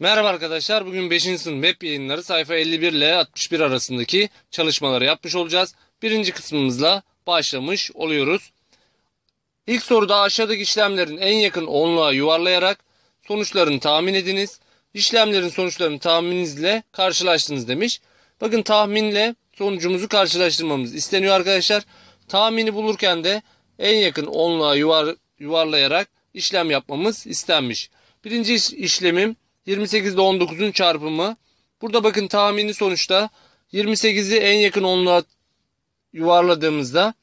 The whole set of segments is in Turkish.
Merhaba arkadaşlar. Bugün 5. sınıf MEP yayınları sayfa 51 ile 61 arasındaki çalışmaları yapmış olacağız. Birinci kısmımızla başlamış oluyoruz. İlk soruda aşağıdaki işlemlerin en yakın onluğa yuvarlayarak sonuçlarını tahmin ediniz. İşlemlerin sonuçlarını tahmininizle karşılaştınız demiş. Bakın tahminle sonucumuzu karşılaştırmamız isteniyor arkadaşlar. Tahmini bulurken de en yakın onluğa yuvar, yuvarlayarak işlem yapmamız istenmiş. Birinci işlemim 28 ile 19'un çarpımı. Burada bakın tahmini sonuçta 28'i en yakın onluğa yuvarladığımızda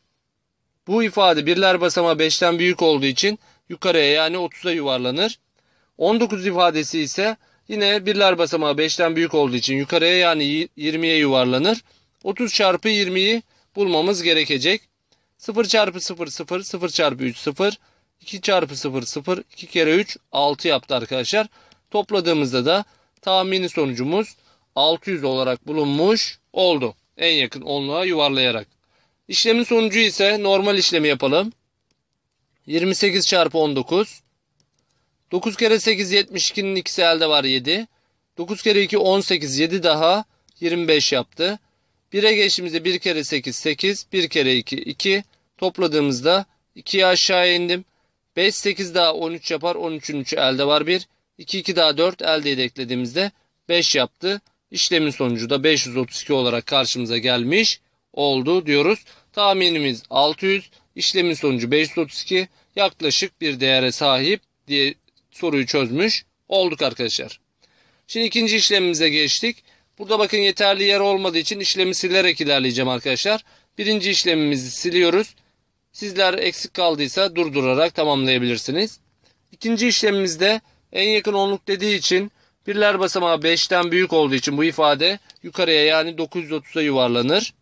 bu ifade birler basama 5'ten büyük olduğu için yukarıya yani 30'a yuvarlanır. 19 ifadesi ise yine birler basamağı 5'ten büyük olduğu için yukarıya yani 20'ye yuvarlanır. 30 çarpı 20'yi bulmamız gerekecek. 0 çarpı 0 0, 0 çarpı 3 0, 2 çarpı 0 0, 2 kere 3 6 yaptı arkadaşlar. Topladığımızda da tahmini sonucumuz 600 olarak bulunmuş oldu. En yakın onluğa yuvarlayarak. İşlemin sonucu ise normal işlemi yapalım. 28 çarpı 19. 9 kere 8 72'nin ikisi elde var 7. 9 kere 2 18 7 daha 25 yaptı. 1'e geçtiğimizde 1 kere 8 8 1 kere 2 2 topladığımızda 2'yi aşağıya indim. 5 8 daha 13 yapar 13'ün 3'ü elde var 1. 2 2 daha 4 elde eklediğimizde 5 yaptı. İşlemin sonucu da 532 olarak karşımıza gelmiş oldu diyoruz. Tahminimiz 600, işlemin sonucu 532 yaklaşık bir değere sahip diye soruyu çözmüş olduk arkadaşlar. Şimdi ikinci işlemimize geçtik. Burada bakın yeterli yer olmadığı için işlemi silerek ilerleyeceğim arkadaşlar. Birinci işlemimizi siliyoruz. Sizler eksik kaldıysa durdurarak tamamlayabilirsiniz. İkinci işlemimizde en yakın onluk dediği için birler basamağı 5'ten büyük olduğu için bu ifade yukarıya yani 930'a yuvarlanır.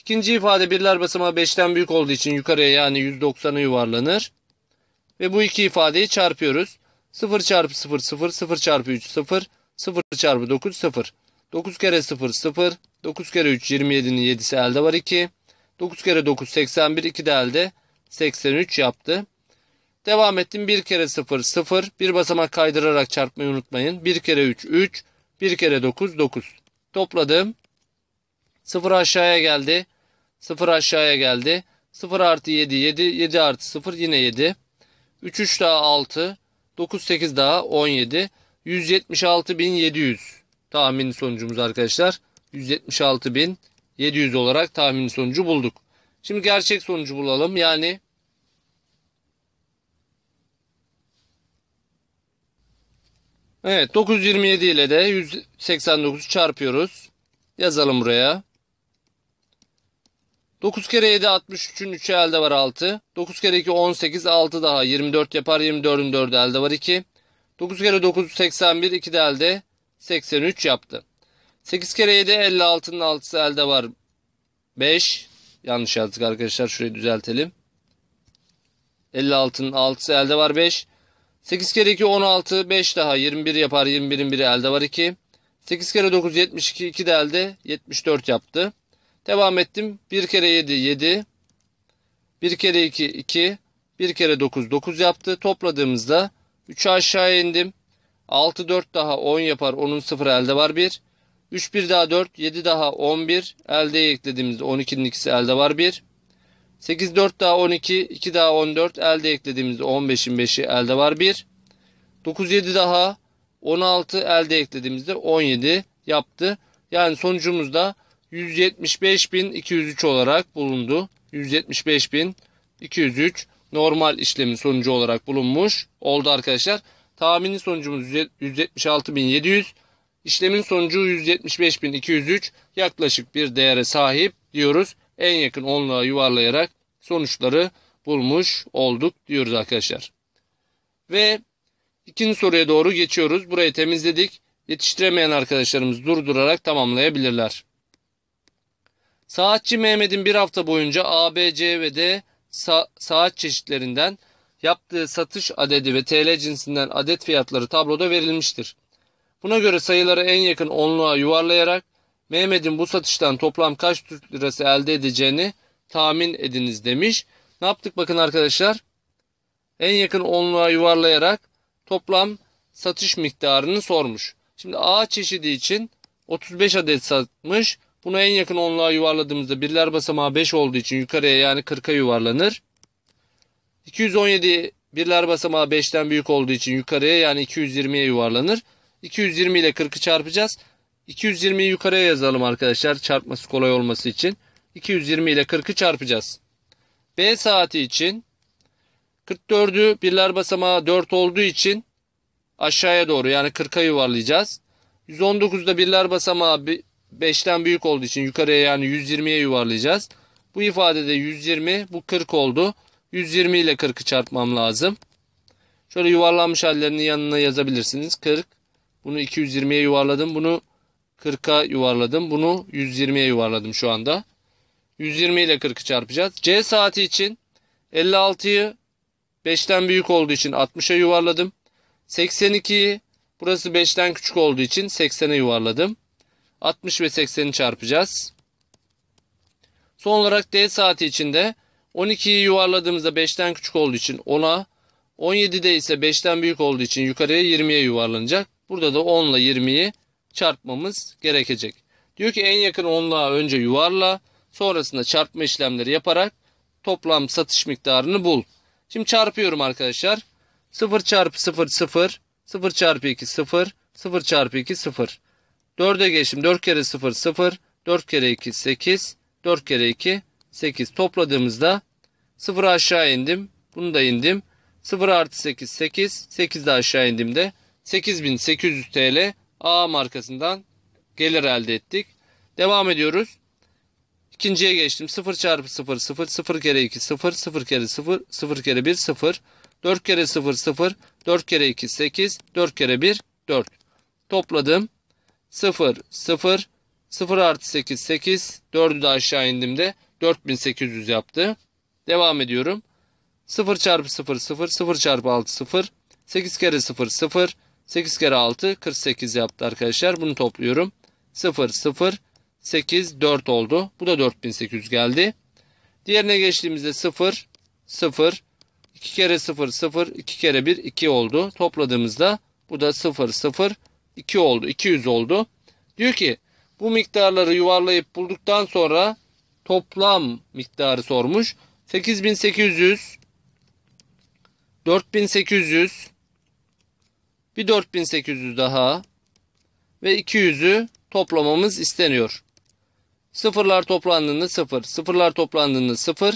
İkinci ifade birler basamağı 5'ten büyük olduğu için yukarıya yani 190'a yuvarlanır. Ve bu iki ifadeyi çarpıyoruz. 0 çarpı 0 0 0 çarpı 3 0 0 çarpı 9 0. 9 kere 0 0 9 kere 3 27'nin 7'si elde var 2. 9 kere 9 81 2 de elde 83 yaptı. Devam ettim. Bir kere 0, 0. Bir basamak kaydırarak çarpmayı unutmayın. Bir kere 3, 3. Bir kere 9, 9. Topladım. 0 aşağıya geldi. 0 aşağıya geldi. 0 artı 7, 7. 7 artı 0 yine 7. 3, 3 daha 6. 9, 8 daha 17. 176.700 tahmini sonucumuz arkadaşlar. 176.700 olarak tahmini sonucu bulduk. Şimdi gerçek sonucu bulalım. Yani Evet 927 ile de 189 çarpıyoruz. Yazalım buraya. 9 kere 7 63'ün 3'ü elde var 6. 9 kere 2 18 6 daha 24 yapar 24'ün 4'ü elde var 2. 9 kere 9 81 2 de elde 83 yaptı. 8 kere 7 56'nın 6'sı elde var 5. Yanlış yazdık arkadaşlar şurayı düzeltelim. 56'nın 6'sı elde var 5. 8 kere 2 16. 5 daha 21 yapar. 21'in biri elde var 2. 8 kere 9 72. 2 de elde 74 yaptı. Devam ettim. 1 kere 7 7. 1 kere 2 2. 1 kere 9 9 yaptı. Topladığımızda 3'e aşağıya indim. 6 4 daha 10 yapar. onun 0 elde var 1. 3 1 daha 4 7 daha 11 elde eklediğimizde 12'nin ikisi elde var 1. 8 4 daha 12 2 daha 14 elde eklediğimizde 15'in 5'i elde var 1. 9 7 daha 16 elde eklediğimizde 17 yaptı. Yani sonucumuz da 175.203 olarak bulundu. 175.203 normal işlemin sonucu olarak bulunmuş oldu arkadaşlar. Tahmini sonucumuz 176.700. İşlemin sonucu 175.203 yaklaşık bir değere sahip diyoruz en yakın onluğa yuvarlayarak sonuçları bulmuş olduk diyoruz arkadaşlar. Ve ikinci soruya doğru geçiyoruz. Burayı temizledik. Yetiştiremeyen arkadaşlarımız durdurarak tamamlayabilirler. Saatçi Mehmet'in bir hafta boyunca A, B, C ve D sa saat çeşitlerinden yaptığı satış adedi ve TL cinsinden adet fiyatları tabloda verilmiştir. Buna göre sayıları en yakın onluğa yuvarlayarak Mehmet'in bu satıştan toplam kaç Türk lirası elde edeceğini tahmin ediniz demiş. Ne yaptık bakın arkadaşlar. En yakın onluğa yuvarlayarak toplam satış miktarını sormuş. Şimdi A çeşidi için 35 adet satmış. Bunu en yakın onluğa yuvarladığımızda birler basamağı 5 olduğu için yukarıya yani 40'a yuvarlanır. 217 birler basamağı 5'ten büyük olduğu için yukarıya yani 220'ye yuvarlanır. 220 ile 40'ı çarpacağız. 220'yi yukarıya yazalım arkadaşlar çarpması kolay olması için. 220 ile 40'ı çarpacağız. B saati için 44'ü birler basamağı 4 olduğu için aşağıya doğru yani 40'a yuvarlayacağız. 119'da birler basamağı 5'ten büyük olduğu için yukarıya yani 120'ye yuvarlayacağız. Bu ifadede 120 bu 40 oldu. 120 ile 40'ı çarpmam lazım. Şöyle yuvarlanmış hallerinin yanına yazabilirsiniz. 40 bunu 220'ye yuvarladım. Bunu 40'a yuvarladım. Bunu 120'ye yuvarladım şu anda. 120 ile 40'ı çarpacağız. C saati için 56'yı 5'ten büyük olduğu için 60'a yuvarladım. 82'yi burası 5'ten küçük olduğu için 80'e yuvarladım. 60 ve 80'i çarpacağız. Son olarak D saati içinde 12'yi yuvarladığımızda 5'ten küçük olduğu için 10'a, 17'de ise 5'ten büyük olduğu için yukarıya 20'ye yuvarlanacak. Burada da 10 ile 20'yi çarpmamız gerekecek. Diyor ki en yakın onluğa önce yuvarla sonrasında çarpma işlemleri yaparak toplam satış miktarını bul. Şimdi çarpıyorum arkadaşlar. 0 çarpı 0 0 0 çarpı 2 0 0 çarpı 2 0 4'e geçtim 4 kere 0 0 4 kere 2 8 4 kere 2 8 topladığımızda 0 aşağı indim bunu da indim 0 artı 8 8 8 de aşağı indim indiğimde 8800 TL A markasından gelir elde ettik. Devam ediyoruz. İkinciye geçtim. 0 çarpı 0 0 0 kere 2 0 0 kere 0 0 kere 1 0 4 kere 0 0 4 kere 2 8 4 kere 1 4 topladım. 0 0 0 artı 8 8 4'ü de aşağı indim de 4800 yaptı. Devam ediyorum. 0 çarpı 0 0 0 çarpı 6 0 8 kere 0 0 8 kere 6 48 yaptı arkadaşlar. Bunu topluyorum. 0 0 8 4 oldu. Bu da 4800 geldi. Diğerine geçtiğimizde 0 0 2 kere 0 0 2 kere 1 2 oldu. Topladığımızda bu da 0 0 2 oldu. 200 oldu. Diyor ki bu miktarları yuvarlayıp bulduktan sonra toplam miktarı sormuş. 8800 4800 bir 4800 daha ve 200'ü toplamamız isteniyor. Sıfırlar toplandığında 0, sıfırlar toplandığında 0,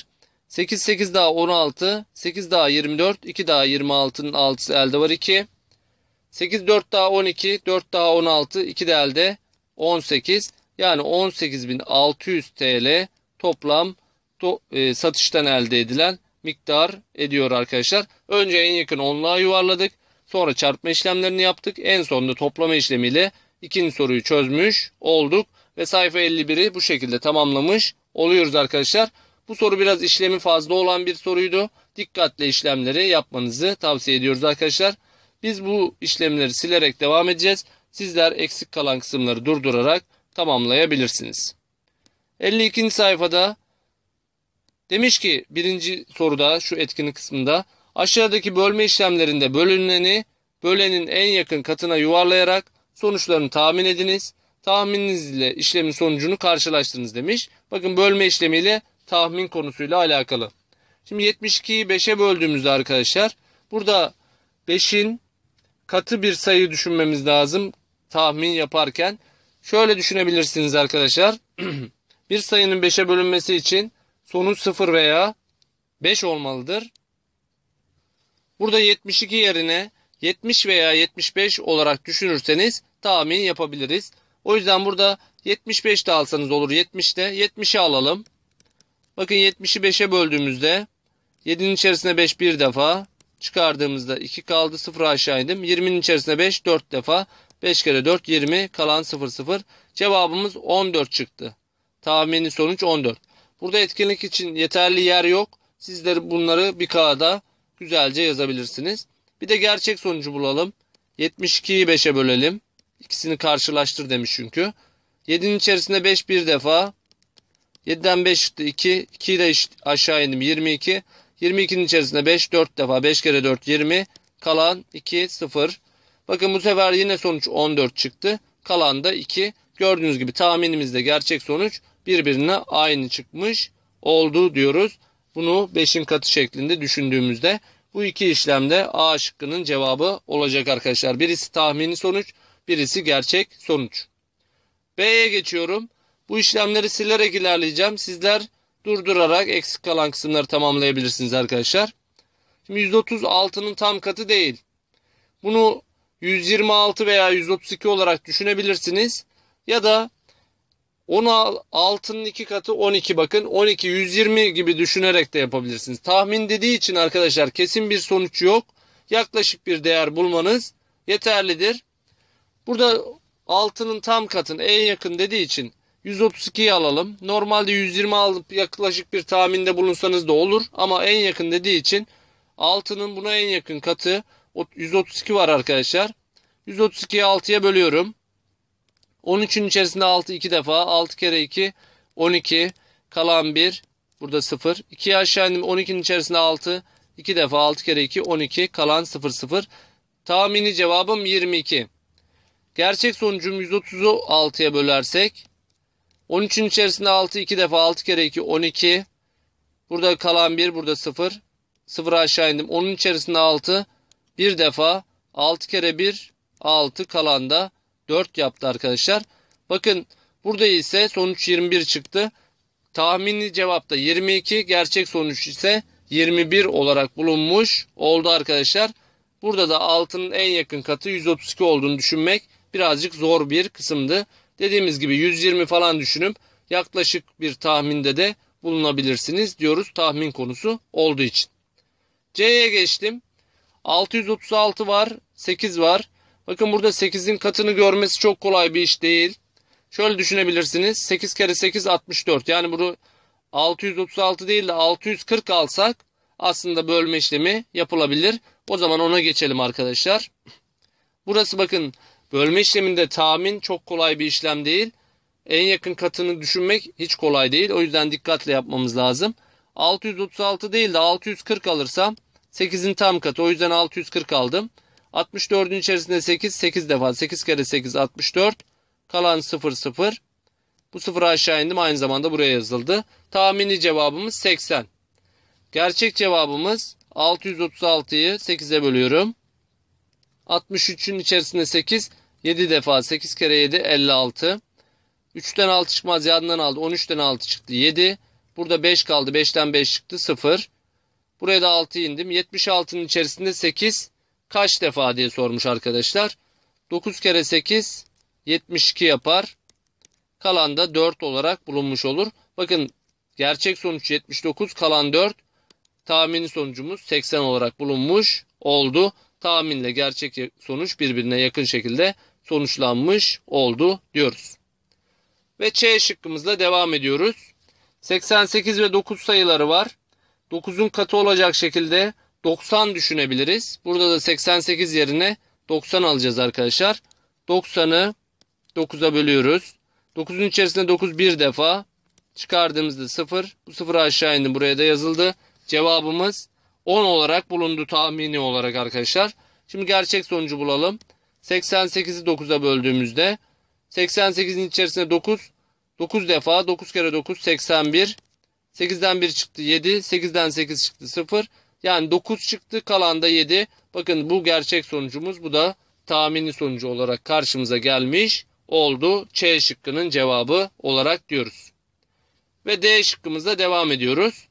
8 8 daha 16, 8 daha 24, 2 daha 26'nın 6'sı elde var 2. 8 4 daha 12, 4 daha 16, 2 de elde 18. Yani 18600 TL toplam to, e, satıştan elde edilen miktar ediyor arkadaşlar. Önce en yakın onluğa yuvarladık. Sonra çarpma işlemlerini yaptık. En sonunda toplama işlemiyle ikinci soruyu çözmüş olduk. Ve sayfa 51'i bu şekilde tamamlamış oluyoruz arkadaşlar. Bu soru biraz işlemi fazla olan bir soruydu. Dikkatle işlemleri yapmanızı tavsiye ediyoruz arkadaşlar. Biz bu işlemleri silerek devam edeceğiz. Sizler eksik kalan kısımları durdurarak tamamlayabilirsiniz. 52. sayfada demiş ki birinci soruda şu etkinlik kısmında Aşağıdaki bölme işlemlerinde bölüneni bölenin en yakın katına yuvarlayarak sonuçlarını tahmin ediniz. tahmininiz ile işlemin sonucunu karşılaştırınız demiş. Bakın bölme işlemiyle tahmin konusuyla alakalı. Şimdi 72'yi 5'e böldüğümüzde arkadaşlar burada 5'in katı bir sayı düşünmemiz lazım tahmin yaparken. Şöyle düşünebilirsiniz arkadaşlar. bir sayının 5'e bölünmesi için sonuç 0 veya 5 olmalıdır. Burada 72 yerine 70 veya 75 olarak düşünürseniz tahmin yapabiliriz. O yüzden burada 75 de alsanız olur 70 de 70'i alalım. Bakın 70'i 5'e böldüğümüzde 7'nin içerisine 5 bir defa çıkardığımızda 2 kaldı 0 aşağı indim. 20'nin içerisine 5 4 defa 5 kere 4 20 kalan 0 0 cevabımız 14 çıktı. Tahmini sonuç 14. Burada etkinlik için yeterli yer yok. Sizler bunları bir kağıda güzelce yazabilirsiniz. Bir de gerçek sonucu bulalım. 72'yi 5'e bölelim. İkisini karşılaştır demiş çünkü. 7'nin içerisinde 5 bir defa. 7'den 5 çıktı 2. 2'yi de aşağı indim 22. 22'nin içerisinde 5 4 defa. 5 kere 4 20. Kalan 2 0. Bakın bu sefer yine sonuç 14 çıktı. Kalan da 2. Gördüğünüz gibi tahminimizde gerçek sonuç birbirine aynı çıkmış oldu diyoruz. Bunu 5'in katı şeklinde düşündüğümüzde bu iki işlemde A şıkkının cevabı olacak arkadaşlar. Birisi tahmini sonuç, birisi gerçek sonuç. B'ye geçiyorum. Bu işlemleri silerek ilerleyeceğim. Sizler durdurarak eksik kalan kısımları tamamlayabilirsiniz arkadaşlar. Şimdi 136'nın tam katı değil. Bunu 126 veya 132 olarak düşünebilirsiniz. Ya da 16'nın 2 katı 12 bakın. 12 120 gibi düşünerek de yapabilirsiniz. Tahmin dediği için arkadaşlar kesin bir sonuç yok. Yaklaşık bir değer bulmanız yeterlidir. Burada altının tam katın en yakın dediği için 132'yi alalım. Normalde 120 alıp yaklaşık bir tahminde bulunsanız da olur. Ama en yakın dediği için altının buna en yakın katı 132 var arkadaşlar. 132'yi 6'ya bölüyorum. 13'ün içerisinde 6 2 defa. 6 kere 2 12. Kalan 1. Burada 0. 2'yi aşağı indim. 12'nin içerisinde 6. 2 defa 6 kere 2 12. Kalan 0 0. Tahmini cevabım 22. Gerçek sonucum 130'u 6'ya bölersek 13'ün içerisinde 6 2 defa 6 kere 2 12. Burada kalan 1 burada 0. 0 aşağı indim. 10'un içerisinde 6 1 defa 6 kere 1 6 kalan da 4 yaptı arkadaşlar. Bakın burada ise sonuç 21 çıktı. Tahmini cevapta 22 gerçek sonuç ise 21 olarak bulunmuş oldu arkadaşlar. Burada da altının en yakın katı 132 olduğunu düşünmek birazcık zor bir kısımdı. Dediğimiz gibi 120 falan düşünüp yaklaşık bir tahminde de bulunabilirsiniz diyoruz tahmin konusu olduğu için. C'ye geçtim. 636 var, 8 var. Bakın burada 8'in katını görmesi çok kolay bir iş değil. Şöyle düşünebilirsiniz. 8 kere 8 64. Yani bunu 636 değil de 640 alsak aslında bölme işlemi yapılabilir. O zaman ona geçelim arkadaşlar. Burası bakın bölme işleminde tahmin çok kolay bir işlem değil. En yakın katını düşünmek hiç kolay değil. O yüzden dikkatle yapmamız lazım. 636 değil de 640 alırsam 8'in tam katı. O yüzden 640 aldım. 64'ün içerisinde 8, 8 defa. 8 kere 8, 64. Kalan 0, 0. Bu 0 aşağı indim. Aynı zamanda buraya yazıldı. Tahmini cevabımız 80. Gerçek cevabımız 636'yı 8'e bölüyorum. 63'ün içerisinde 8, 7 defa. 8 kere 7, 56. 3'ten 6 çıkmaz. Yandan aldı. 13'ten 6 çıktı. 7. Burada 5 kaldı. 5'ten 5 çıktı. 0. Buraya da 6 indim. 76'nın içerisinde 8, kaç defa diye sormuş arkadaşlar. 9 kere 8 72 yapar. Kalan da 4 olarak bulunmuş olur. Bakın gerçek sonuç 79 kalan 4 tahmini sonucumuz 80 olarak bulunmuş oldu. Tahminle gerçek sonuç birbirine yakın şekilde sonuçlanmış oldu diyoruz. Ve C şıkkımızla devam ediyoruz. 88 ve 9 sayıları var. 9'un katı olacak şekilde 90 düşünebiliriz. Burada da 88 yerine 90 alacağız arkadaşlar. 90'ı 9'a bölüyoruz. 9'un içerisinde 9 bir defa. Çıkardığımızda 0. Bu 0 aşağı indi. Buraya da yazıldı. Cevabımız 10 olarak bulundu tahmini olarak arkadaşlar. Şimdi gerçek sonucu bulalım. 88'i 9'a böldüğümüzde 88'in içerisinde 9 9 defa 9 kere 9 81 8'den 1 çıktı 7 8'den 8 çıktı 0 yani 9 çıktı kalan da 7. Bakın bu gerçek sonucumuz bu da tahmini sonucu olarak karşımıza gelmiş oldu. C şıkkının cevabı olarak diyoruz. Ve D şıkkımızda devam ediyoruz.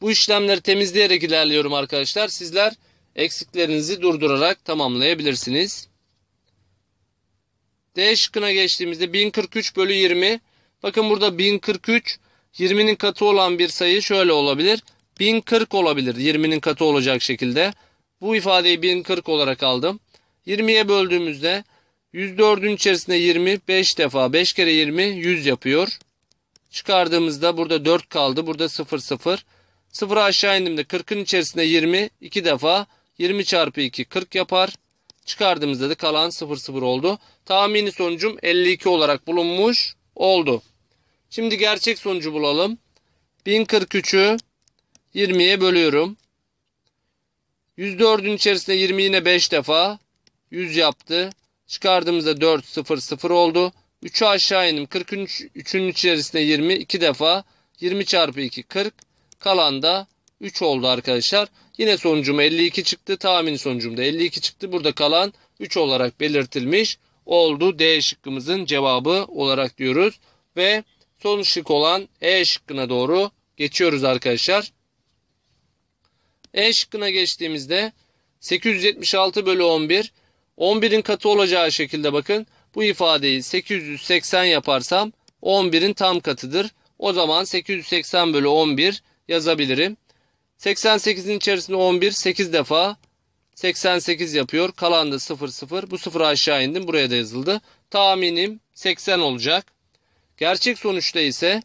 Bu işlemleri temizleyerek ilerliyorum arkadaşlar. Sizler eksiklerinizi durdurarak tamamlayabilirsiniz. D şıkkına geçtiğimizde 1043 bölü 20. Bakın burada 1043 20'nin katı olan bir sayı şöyle olabilir. 1040 olabilir. 20'nin katı olacak şekilde. Bu ifadeyi 1040 olarak aldım. 20'ye böldüğümüzde 104'ün içerisinde 20 5 defa 5 kere 20 100 yapıyor. Çıkardığımızda burada 4 kaldı. Burada 0 0. 0'a aşağı indiğimde 40'ın içerisinde 20 2 defa 20 çarpı 2 40 yapar. Çıkardığımızda da kalan 0 0 oldu. Tahmini sonucum 52 olarak bulunmuş oldu. Şimdi gerçek sonucu bulalım. 1043'ü 20'ye bölüyorum. 104'ün içerisinde 20 yine 5 defa 100 yaptı. Çıkardığımızda 4 0 0 oldu. 3'ü aşağı indim. 43 3'ün içerisinde 20 2 defa 20 çarpı 2 40. Kalan da 3 oldu arkadaşlar. Yine sonucum 52 çıktı. Tahmin sonucum da 52 çıktı. Burada kalan 3 olarak belirtilmiş oldu. D şıkkımızın cevabı olarak diyoruz. Ve son şık olan E şıkkına doğru geçiyoruz arkadaşlar. E şıkkına geçtiğimizde 876 bölü 11 11'in katı olacağı şekilde bakın bu ifadeyi 880 yaparsam 11'in tam katıdır. O zaman 880 bölü 11 yazabilirim. 88'in içerisinde 11 8 defa 88 yapıyor. Kalan da 0 0. Bu 0 aşağı indim. Buraya da yazıldı. Tahminim 80 olacak. Gerçek sonuçta ise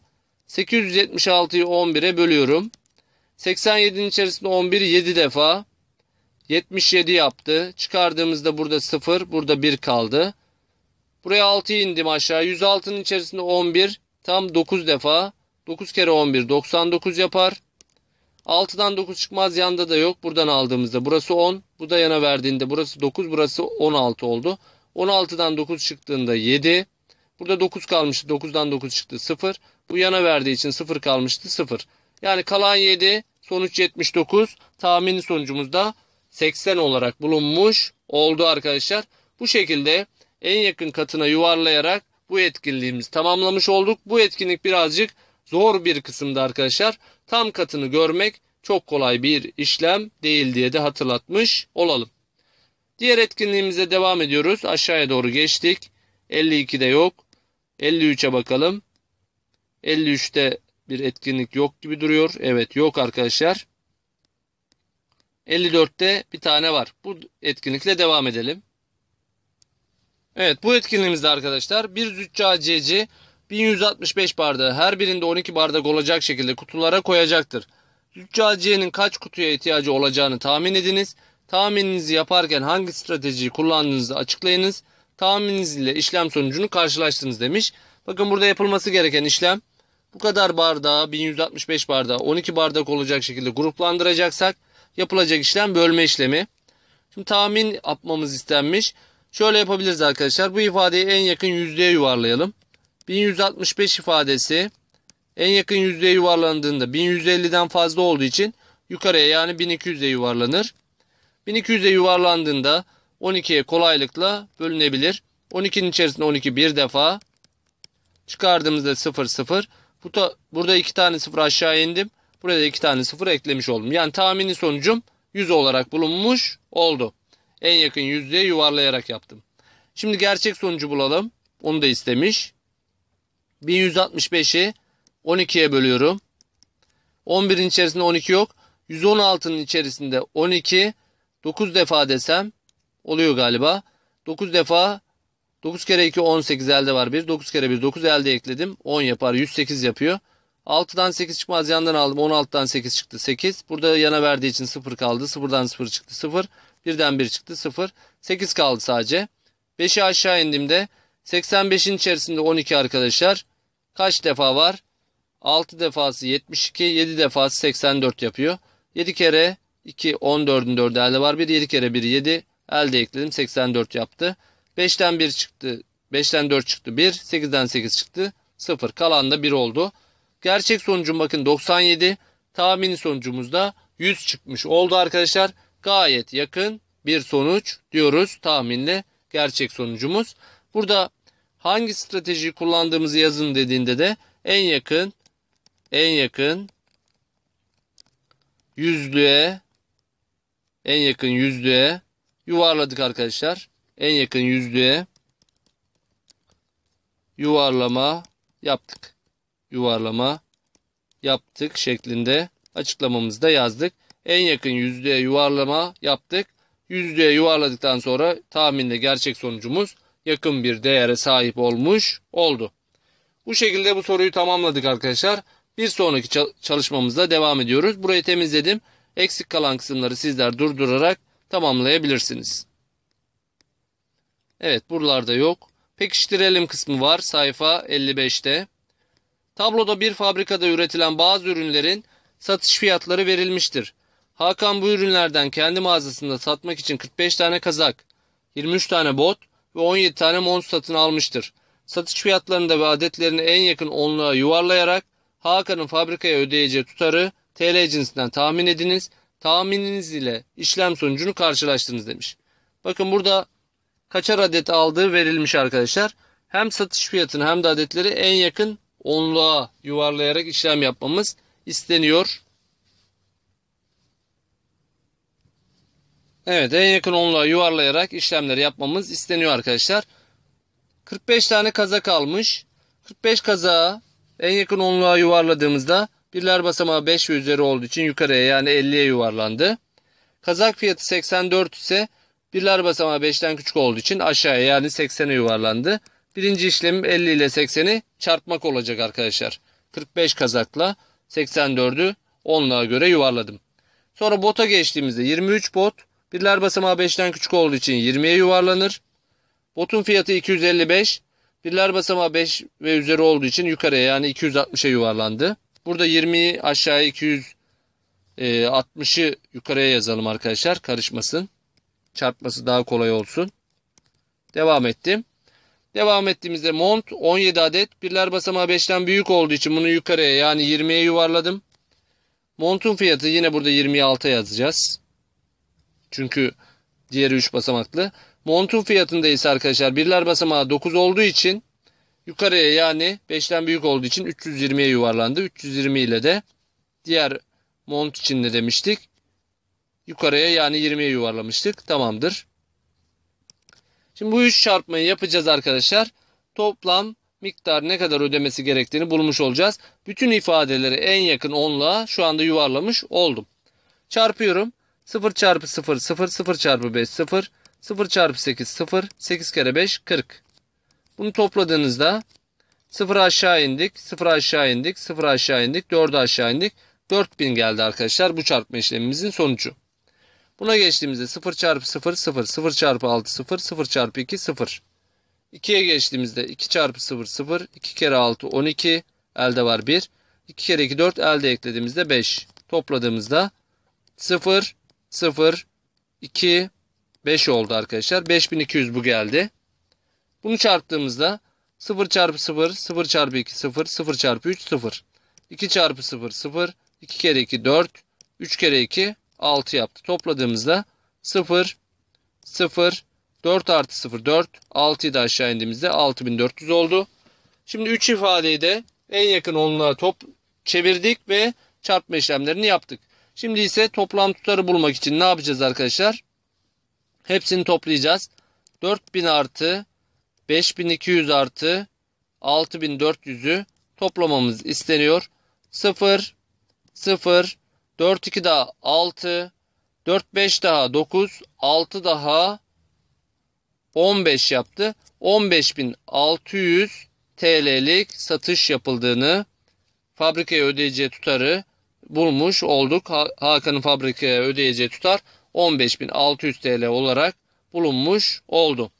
876'yı 11'e bölüyorum. 87'nin içerisinde 11 7 defa. 77 yaptı. Çıkardığımızda burada 0, burada 1 kaldı. Buraya 6 indim aşağı. 106'nın içerisinde 11 tam 9 defa. 9 kere 11 99 yapar. 6'dan 9 çıkmaz yanda da yok. Buradan aldığımızda burası 10. Bu da yana verdiğinde burası 9 burası 16 oldu. 16'dan 9 çıktığında 7. Burada 9 kalmıştı. 9'dan 9 çıktı 0. Bu yana verdiği için 0 kalmıştı 0. Yani kalan 7 sonuç 79 tahmini sonucumuz da 80 olarak bulunmuş oldu arkadaşlar. Bu şekilde en yakın katına yuvarlayarak bu etkinliğimizi tamamlamış olduk. Bu etkinlik birazcık zor bir kısımda arkadaşlar. Tam katını görmek çok kolay bir işlem değil diye de hatırlatmış olalım. Diğer etkinliğimize devam ediyoruz. Aşağıya doğru geçtik. 52'de yok. 53'e bakalım. 53'te bir etkinlik yok gibi duruyor. Evet yok arkadaşlar. 54'te bir tane var. Bu etkinlikle devam edelim. Evet bu etkinliğimizde arkadaşlar bir züccaciyeci 1165 bardağı her birinde 12 bardak olacak şekilde kutulara koyacaktır. Züccaciyenin kaç kutuya ihtiyacı olacağını tahmin ediniz. Tahmininizi yaparken hangi stratejiyi kullandığınızı açıklayınız. Tahmininizle işlem sonucunu karşılaştınız demiş. Bakın burada yapılması gereken işlem bu kadar bardağı 1165 bardağı 12 bardak olacak şekilde gruplandıracaksak yapılacak işlem bölme işlemi. Şimdi tahmin yapmamız istenmiş. Şöyle yapabiliriz arkadaşlar. Bu ifadeyi en yakın yüzdeye yuvarlayalım. 1165 ifadesi en yakın yüzdeye yuvarlandığında 1150'den fazla olduğu için yukarıya yani 1200'e yuvarlanır. 1200'e yuvarlandığında 12'ye kolaylıkla bölünebilir. 12'nin içerisinde 12 bir defa çıkardığımızda 0 0 bu da, burada iki tane sıfır aşağı indim. Buraya da iki tane sıfır eklemiş oldum. Yani tahmini sonucum 100 olarak bulunmuş oldu. En yakın yüzdeye yuvarlayarak yaptım. Şimdi gerçek sonucu bulalım. Onu da istemiş. 1165'i 12'ye bölüyorum. 11'in içerisinde 12 yok. 116'nın içerisinde 12. 9 defa desem oluyor galiba. 9 defa 9 kere 2 18 elde var 1. 9 kere 1 9 elde ekledim. 10 yapar 108 yapıyor. 6'dan 8 çıkmaz yandan aldım. 16'dan 8 çıktı 8. Burada yana verdiği için 0 kaldı. 0'dan 0 çıktı 0. 1'den 1 çıktı 0. 8 kaldı sadece. 5'i aşağı indiğimde 85'in içerisinde 12 arkadaşlar. Kaç defa var? 6 defası 72, 7 defası 84 yapıyor. 7 kere 2, 14'ün 4'ü elde var. 1, 7 kere 1, 7 elde ekledim. 84 yaptı. 5'ten 1 çıktı. 5'ten 4 çıktı 1. 8'den 8 çıktı 0. Kalan da 1 oldu. Gerçek sonucum bakın 97. Tahmini sonucumuz da 100 çıkmış oldu arkadaşlar. Gayet yakın bir sonuç diyoruz tahminle gerçek sonucumuz. Burada hangi stratejiyi kullandığımızı yazın dediğinde de en yakın en yakın yüzlüğe en yakın yüzlüğe yuvarladık arkadaşlar en yakın yüzlüğe yuvarlama yaptık. Yuvarlama yaptık şeklinde açıklamamızda yazdık. En yakın yüzlüğe yuvarlama yaptık. Yüzlüğe yuvarladıktan sonra tahminle gerçek sonucumuz yakın bir değere sahip olmuş oldu. Bu şekilde bu soruyu tamamladık arkadaşlar. Bir sonraki çalışmamızda devam ediyoruz. Burayı temizledim. Eksik kalan kısımları sizler durdurarak tamamlayabilirsiniz. Evet buralarda yok. Pekiştirelim kısmı var sayfa 55'te. Tabloda bir fabrikada üretilen bazı ürünlerin satış fiyatları verilmiştir. Hakan bu ürünlerden kendi mağazasında satmak için 45 tane kazak, 23 tane bot ve 17 tane mont satın almıştır. Satış fiyatlarını ve adetlerini en yakın onluğa yuvarlayarak Hakan'ın fabrikaya ödeyeceği tutarı TL cinsinden tahmin ediniz. Tahmininiz ile işlem sonucunu karşılaştınız demiş. Bakın burada kaçar adet aldığı verilmiş arkadaşlar. Hem satış fiyatını hem de adetleri en yakın onluğa yuvarlayarak işlem yapmamız isteniyor. Evet en yakın onluğa yuvarlayarak işlemleri yapmamız isteniyor arkadaşlar. 45 tane kaza kalmış. 45 kaza en yakın onluğa yuvarladığımızda birler basamağı 5 ve üzeri olduğu için yukarıya yani 50'ye yuvarlandı. Kazak fiyatı 84 ise Birler basamağı 5'ten küçük olduğu için aşağıya yani 80'e yuvarlandı. Birinci işlemim 50 ile 80'i çarpmak olacak arkadaşlar. 45 kazakla 84'ü 10'luğa göre yuvarladım. Sonra bota geçtiğimizde 23 bot. Birler basamağı 5'ten küçük olduğu için 20'ye yuvarlanır. Botun fiyatı 255. Birler basamağı 5 ve üzeri olduğu için yukarıya yani 260'a yuvarlandı. Burada 20'yi aşağıya 260'ı e, yukarıya yazalım arkadaşlar karışmasın. Çarpması daha kolay olsun. Devam ettim. Devam ettiğimizde mont 17 adet. Birler basamağı 5'ten büyük olduğu için bunu yukarıya yani 20'ye yuvarladım. Montun fiyatı yine burada 26 yazacağız. Çünkü diğeri 3 basamaklı. Montun fiyatındayız arkadaşlar. Birler basamağı 9 olduğu için yukarıya yani 5'ten büyük olduğu için 320'ye yuvarlandı. 320 ile de diğer mont için de demiştik. Yukarıya yani 20'ye yuvarlamıştık. Tamamdır. Şimdi bu üç çarpmayı yapacağız arkadaşlar. Toplam miktar ne kadar ödemesi gerektiğini bulmuş olacağız. Bütün ifadeleri en yakın 10'la şu anda yuvarlamış oldum. Çarpıyorum. 0 çarpı 0 0 0 çarpı 5 0 0 çarpı 8 0 8 kere 5 40. Bunu topladığınızda 0 aşağı indik 0 aşağı indik 0 aşağı indik 4 aşağı indik 4000 geldi arkadaşlar bu çarpma işlemimizin sonucu. Buna geçtiğimizde 0 çarpı 0 0 0 çarpı 6 0 0 çarpı 2 0. 2'ye geçtiğimizde 2 çarpı 0 0 2 kere 6 12 elde var 1. 2 kere 2 4 elde eklediğimizde 5. Topladığımızda 0 0 2 5 oldu arkadaşlar. 5200 bu geldi. Bunu çarptığımızda 0 çarpı 0 0 çarpı 2 0 0 çarpı 3 0. 2 çarpı 0 0 2 kere 2 4 3 kere 2 6 yaptı. Topladığımızda 0, 0, 4 artı 0 4, 6'yı da aşağı indiğimizde 6400 oldu. Şimdi 3 ifadeyi de en yakın onluğa top çevirdik ve çarpma işlemlerini yaptık. Şimdi ise toplam tutarı bulmak için ne yapacağız arkadaşlar? Hepsini toplayacağız. 4000 artı 5200 artı 6400'ü toplamamız isteniyor. 0, 0, 4 2 daha 6, 4 5 daha 9, 6 daha 15 yaptı. 15.600 TL'lik satış yapıldığını fabrikaya ödeyeceği tutarı bulmuş olduk. Hakan'ın fabrikaya ödeyeceği tutar 15.600 TL olarak bulunmuş oldu.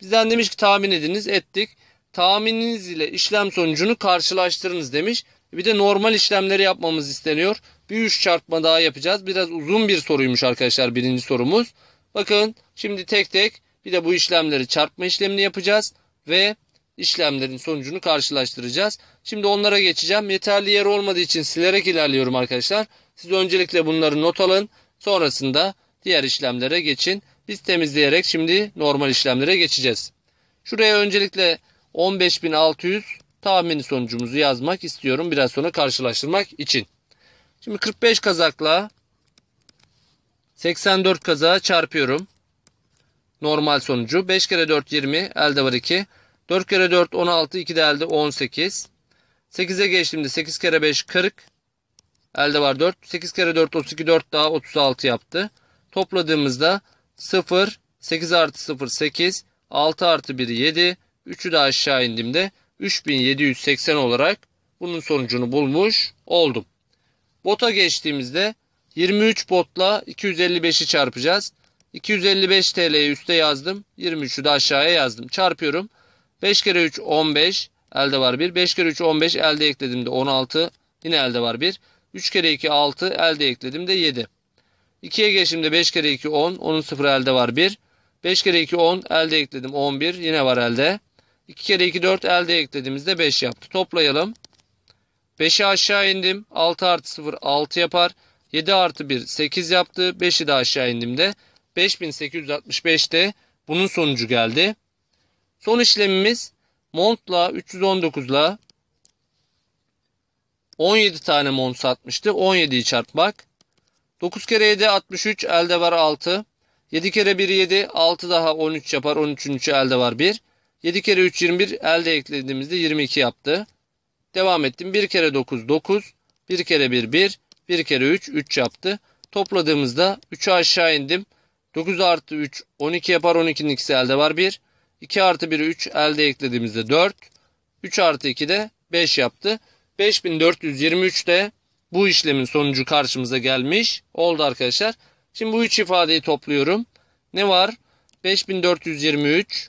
Bizden demiş ki tahmin ediniz ettik. Tahmininiz ile işlem sonucunu karşılaştırınız demiş. Bir de normal işlemleri yapmamız isteniyor. Bir üç çarpma daha yapacağız. Biraz uzun bir soruymuş arkadaşlar birinci sorumuz. Bakın şimdi tek tek bir de bu işlemleri çarpma işlemini yapacağız. Ve işlemlerin sonucunu karşılaştıracağız. Şimdi onlara geçeceğim. Yeterli yer olmadığı için silerek ilerliyorum arkadaşlar. Siz öncelikle bunları not alın. Sonrasında diğer işlemlere geçin. Biz temizleyerek şimdi normal işlemlere geçeceğiz. Şuraya öncelikle 15600 tahmini sonucumuzu yazmak istiyorum. Biraz sonra karşılaştırmak için. Şimdi 45 kazakla 84 kazağı çarpıyorum. Normal sonucu. 5 kere 4 20 elde var 2. 4 kere 4 16 2 de elde 18. 8'e geçtiğimde 8 kere 5 40. Elde var 4. 8 kere 4 32 4 daha 36 yaptı. Topladığımızda 0 8 artı 0 8 6 artı 1 7 3'ü de aşağı indiğimde 3780 olarak bunun sonucunu bulmuş oldum. Bota geçtiğimizde 23 botla 255'i çarpacağız. 255 TL'yi üste yazdım. 23'ü de aşağıya yazdım. Çarpıyorum. 5 kere 3 15 elde var 1. 5 kere 3 15 elde ekledim de 16 yine elde var 1. 3 kere 2 6 elde ekledim de 7. 2'ye geçimde 5 kere 2 10. Onun sıfırı elde var 1. 5 kere 2 10 elde ekledim 11 yine var elde. 2 kere 2 4 elde eklediğimizde 5 yaptı. Toplayalım. 5'i aşağı indim. 6 artı 0 6 yapar. 7 artı 1 8 yaptı. 5'i de aşağı indiğimde 5865'te bunun sonucu geldi. Son işlemimiz montla 319'la 17 tane mont satmıştık. 17'yi çarpmak. 9 kere 7 63 elde var 6. 7 kere 1 7 6 daha 13 yapar. 13. elde var 1. 7 kere 3 21 elde eklediğimizde 22 yaptı. Devam ettim. 1 kere 9 9. 1 kere 1 1. 1 kere 3 3 yaptı. Topladığımızda 3'e aşağı indim. 9 artı 3 12 yapar 12'nin ikisi elde var 1. 2 artı 1'i 3 elde eklediğimizde 4. 3 artı 2 de 5 yaptı. 5423 de bu işlemin sonucu karşımıza gelmiş oldu arkadaşlar. Şimdi bu üç ifadeyi topluyorum. Ne var? 5423,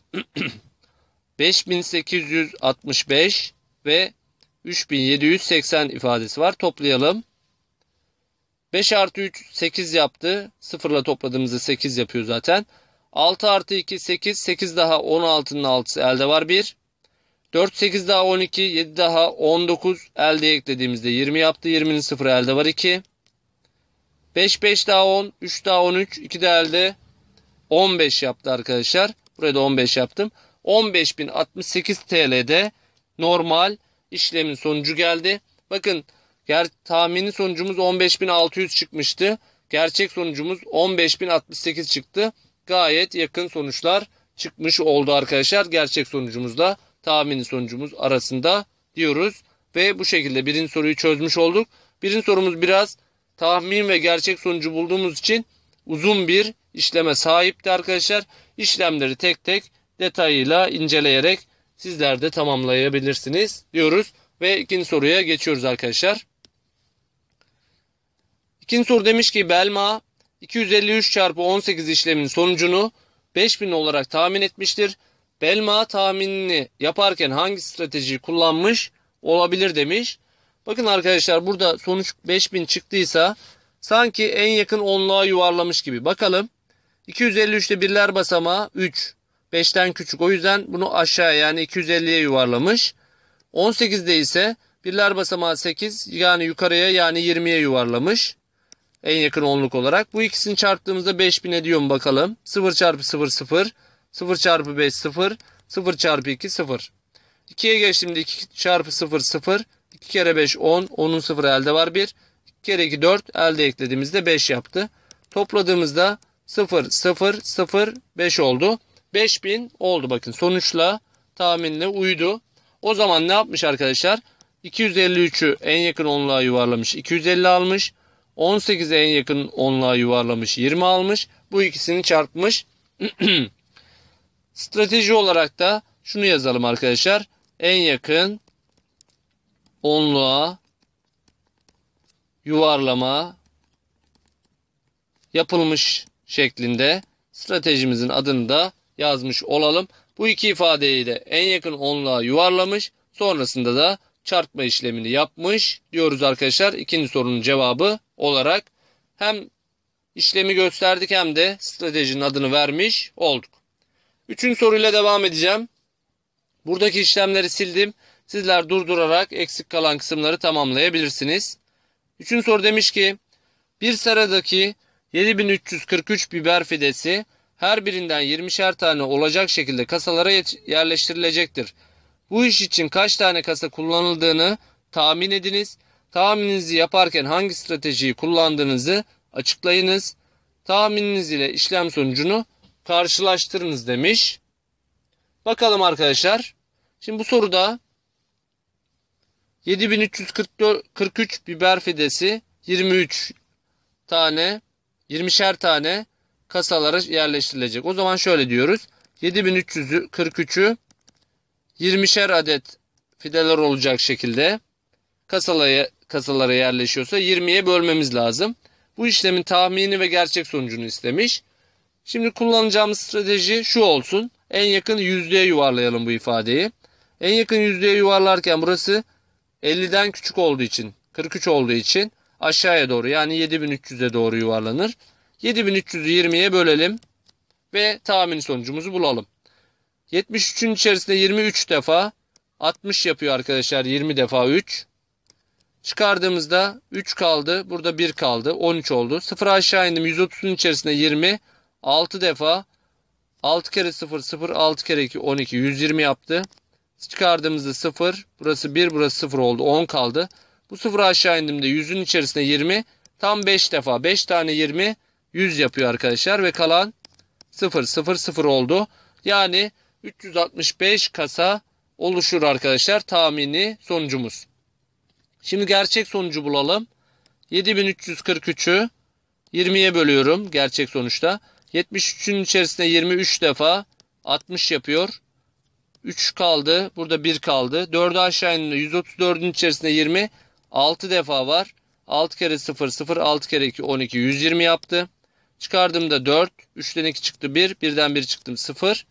5865 ve 3780 ifadesi var. Toplayalım. 5 artı 3 8 yaptı. Sıfırla topladığımızda 8 yapıyor zaten. 6 artı 2 8. 8 daha 16'nın 6'sı elde var 1. 4 8 daha 12. 7 daha 19. Elde eklediğimizde 20 yaptı. 20'nin sıfırı elde var 2. 5 5 daha 10. 3 daha 13. 2 de elde 15 yaptı arkadaşlar. Buraya da 15 yaptım. 15.068 TL'de normal işlemin sonucu geldi. Bakın ger tahmini sonucumuz 15.600 çıkmıştı. Gerçek sonucumuz 15.068 çıktı. Gayet yakın sonuçlar çıkmış oldu arkadaşlar. Gerçek sonucumuzla tahmini sonucumuz arasında diyoruz. Ve bu şekilde birinci soruyu çözmüş olduk. Birinci sorumuz biraz tahmin ve gerçek sonucu bulduğumuz için uzun bir işleme sahipti arkadaşlar. İşlemleri tek tek detayıyla inceleyerek sizler de tamamlayabilirsiniz diyoruz. Ve ikinci soruya geçiyoruz arkadaşlar. İkinci soru demiş ki Belma 253 çarpı 18 işleminin sonucunu 5000 olarak tahmin etmiştir. Belma tahminini yaparken hangi stratejiyi kullanmış olabilir demiş. Bakın arkadaşlar burada sonuç 5000 çıktıysa sanki en yakın onluğa yuvarlamış gibi. Bakalım 253'te birler basamağı 3. 5'ten küçük. O yüzden bunu aşağı yani 250'ye yuvarlamış. 18'de ise birler basamağı 8 yani yukarıya yani 20'ye yuvarlamış. En yakın onluk olarak. Bu ikisini çarptığımızda 5000 ediyor mu bakalım. 0 çarpı 0 0. 0 çarpı 5 0. 0 çarpı 2 0. 2'ye geçtim geçtiğimde 2 çarpı 0 0. 2 kere 5 10. 10'un 0 elde var 1. 2 kere 2 4 elde eklediğimizde 5 yaptı. Topladığımızda 0 0 0 5 oldu. 5000 oldu bakın. Sonuçla tahminle uydu. O zaman ne yapmış arkadaşlar? 253'ü en yakın onluğa yuvarlamış 250 almış. 18'e en yakın onluğa yuvarlamış 20 almış. Bu ikisini çarpmış. Strateji olarak da şunu yazalım arkadaşlar. En yakın onluğa yuvarlama yapılmış şeklinde stratejimizin adını da yazmış olalım. Bu iki ifadeyi de en yakın onluğa yuvarlamış. Sonrasında da çarpma işlemini yapmış diyoruz arkadaşlar. İkinci sorunun cevabı olarak hem işlemi gösterdik hem de stratejinin adını vermiş olduk. Üçüncü soruyla devam edeceğim. Buradaki işlemleri sildim. Sizler durdurarak eksik kalan kısımları tamamlayabilirsiniz. Üçüncü soru demiş ki bir seradaki 7343 biber fidesi her birinden 20'şer tane olacak şekilde kasalara yerleştirilecektir. Bu iş için kaç tane kasa kullanıldığını tahmin ediniz. Tahmininizi yaparken hangi stratejiyi kullandığınızı açıklayınız. Tahmininiz ile işlem sonucunu karşılaştırınız demiş. Bakalım arkadaşlar. Şimdi bu soruda 7343 biber fidesi 23 tane 20'şer tane kasalara yerleştirilecek. O zaman şöyle diyoruz. 7.343'ü 43'ü 20'şer adet fideler olacak şekilde kasalara, kasalara yerleşiyorsa 20'ye bölmemiz lazım. Bu işlemin tahmini ve gerçek sonucunu istemiş. Şimdi kullanacağımız strateji şu olsun. En yakın yüzdeye yuvarlayalım bu ifadeyi. En yakın yüzdeye yuvarlarken burası 50'den küçük olduğu için, 43 olduğu için aşağıya doğru yani 7300'e doğru yuvarlanır. 7320'ye bölelim ve tahmin sonucumuzu bulalım. 73'ün içerisinde 23 defa 60 yapıyor arkadaşlar 20 defa 3. Çıkardığımızda 3 kaldı. Burada 1 kaldı. 13 oldu. 0 aşağı indim. 130'un içerisinde 20. 6 defa 6 kere 0 0 6 kere 2 12 120 yaptı. Çıkardığımızda 0. Burası 1 burası 0 oldu. 10 kaldı. Bu 0 aşağı indim de 100'ün içerisinde 20. Tam 5 defa. 5 tane 20. 100 yapıyor arkadaşlar ve kalan 0 0 0 oldu. Yani 365 kasa oluşur arkadaşlar tahmini sonucumuz. Şimdi gerçek sonucu bulalım. 7343'ü 20'ye bölüyorum gerçek sonuçta. 73'ün içerisinde 23 defa 60 yapıyor. 3 kaldı. Burada 1 kaldı. 4'ü aşağı indiğinde 134'ün içerisinde 20 6 defa var. 6 kere 0 0 6 kere 2 12 120 yaptı. Çıkardığımda 4. 3'ten 2 çıktı 1. 1'den 1 çıktım 0.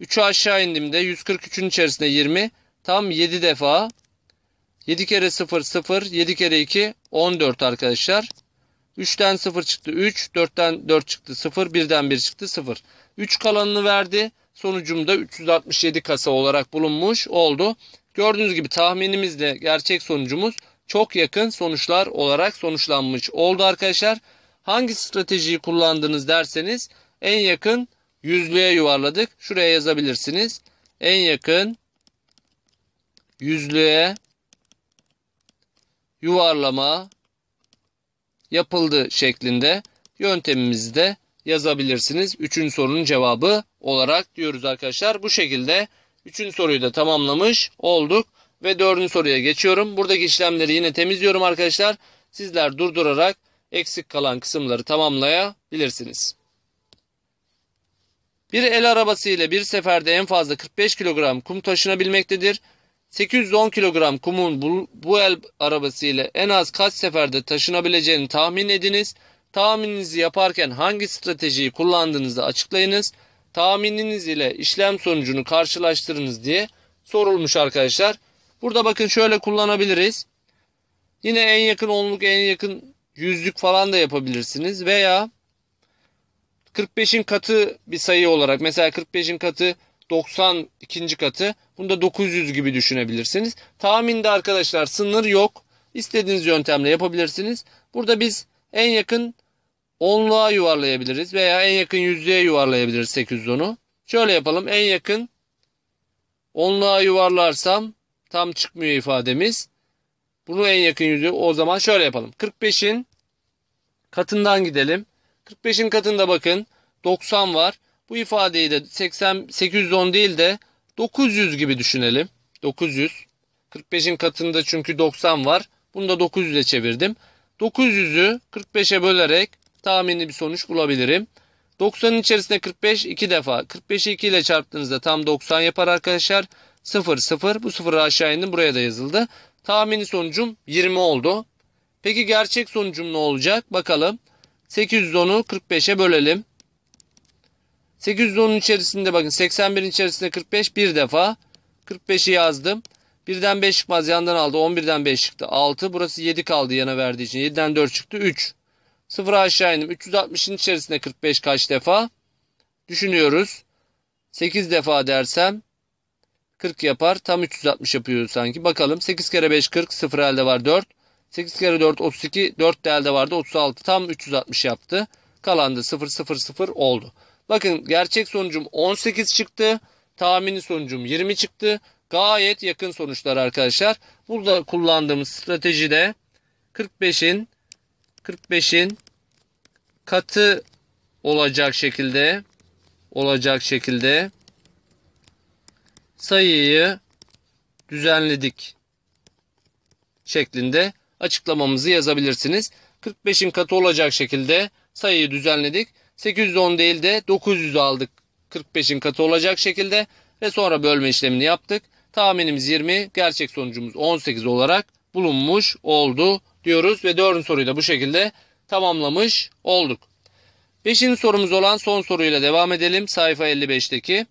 3'ü aşağı indiğimde 143'ün içerisinde 20. Tam 7 defa. 7 kere 0 0. 7 kere 2 14 arkadaşlar. 3'ten 0 çıktı 3. 4'ten 4 çıktı 0. 1'den 1 çıktı 0. 3 kalanını verdi. Sonucumda 367 kasa olarak bulunmuş oldu. Gördüğünüz gibi tahminimizle gerçek sonucumuz çok yakın sonuçlar olarak sonuçlanmış oldu arkadaşlar. Hangi stratejiyi kullandınız derseniz en yakın yüzlüğe yuvarladık. Şuraya yazabilirsiniz. En yakın yüzlüğe yuvarlama yapıldı şeklinde yöntemimizi de yazabilirsiniz. Üçüncü sorunun cevabı olarak diyoruz arkadaşlar. Bu şekilde üçüncü soruyu da tamamlamış olduk. Ve dördüncü soruya geçiyorum. Buradaki işlemleri yine temizliyorum arkadaşlar. Sizler durdurarak eksik kalan kısımları tamamlayabilirsiniz. Bir el arabası ile bir seferde en fazla 45 kilogram kum taşınabilmektedir. 810 kilogram kumun bu, bu el arabası ile en az kaç seferde taşınabileceğini tahmin ediniz. Tahmininizi yaparken hangi stratejiyi kullandığınızı açıklayınız. Tahmininiz ile işlem sonucunu karşılaştırınız diye sorulmuş arkadaşlar. Burada bakın şöyle kullanabiliriz. Yine en yakın onluk en yakın yüzlük falan da yapabilirsiniz veya 45'in katı bir sayı olarak mesela 45'in katı 92. katı bunu da 900 gibi düşünebilirsiniz. Tahminde arkadaşlar sınır yok. İstediğiniz yöntemle yapabilirsiniz. Burada biz en yakın onluğa yuvarlayabiliriz veya en yakın yüzlüğe yuvarlayabiliriz 810'u. Şöyle yapalım en yakın onluğa yuvarlarsam tam çıkmıyor ifademiz. Bunu en yakın yüzü o zaman şöyle yapalım. 45'in katından gidelim. 45'in katında bakın 90 var. Bu ifadeyi de 80 810 değil de 900 gibi düşünelim. 900. 45'in katında çünkü 90 var. Bunu da 900'e çevirdim. 900'ü 45'e bölerek tahminli bir sonuç bulabilirim. 90'ın içerisine 45 2 defa. 45'i 2 ile çarptığınızda tam 90 yapar arkadaşlar. 0 0 bu 0 aşağı indim buraya da yazıldı. Tahmini sonucum 20 oldu. Peki gerçek sonucum ne olacak? Bakalım. 810'u 45'e bölelim. 810'un içerisinde bakın 81'in içerisinde 45 bir defa. 45'i yazdım. 1'den 5 çıkmaz yandan aldı. 11'den 5 çıktı. 6 burası 7 kaldı yana verdiği için. 7'den 4 çıktı. 3. 0 aşağı indim. 360'ın içerisinde 45 kaç defa? Düşünüyoruz. 8 defa dersem 40 yapar. Tam 360 yapıyor sanki. Bakalım 8 kere 5 40. 0 elde var 4. 8 kere 4 32. 4 de elde vardı 36. Tam 360 yaptı. Kalan da 0 0 0 oldu. Bakın gerçek sonucum 18 çıktı. Tahmini sonucum 20 çıktı. Gayet yakın sonuçlar arkadaşlar. Burada kullandığımız stratejide 45'in 45'in katı olacak şekilde olacak şekilde sayıyı düzenledik şeklinde açıklamamızı yazabilirsiniz. 45'in katı olacak şekilde sayıyı düzenledik. 810 değil de 900 aldık 45'in katı olacak şekilde ve sonra bölme işlemini yaptık. Tahminimiz 20, gerçek sonucumuz 18 olarak bulunmuş oldu diyoruz ve 4. soruyu da bu şekilde tamamlamış olduk. 5. sorumuz olan son soruyla devam edelim. Sayfa 55'teki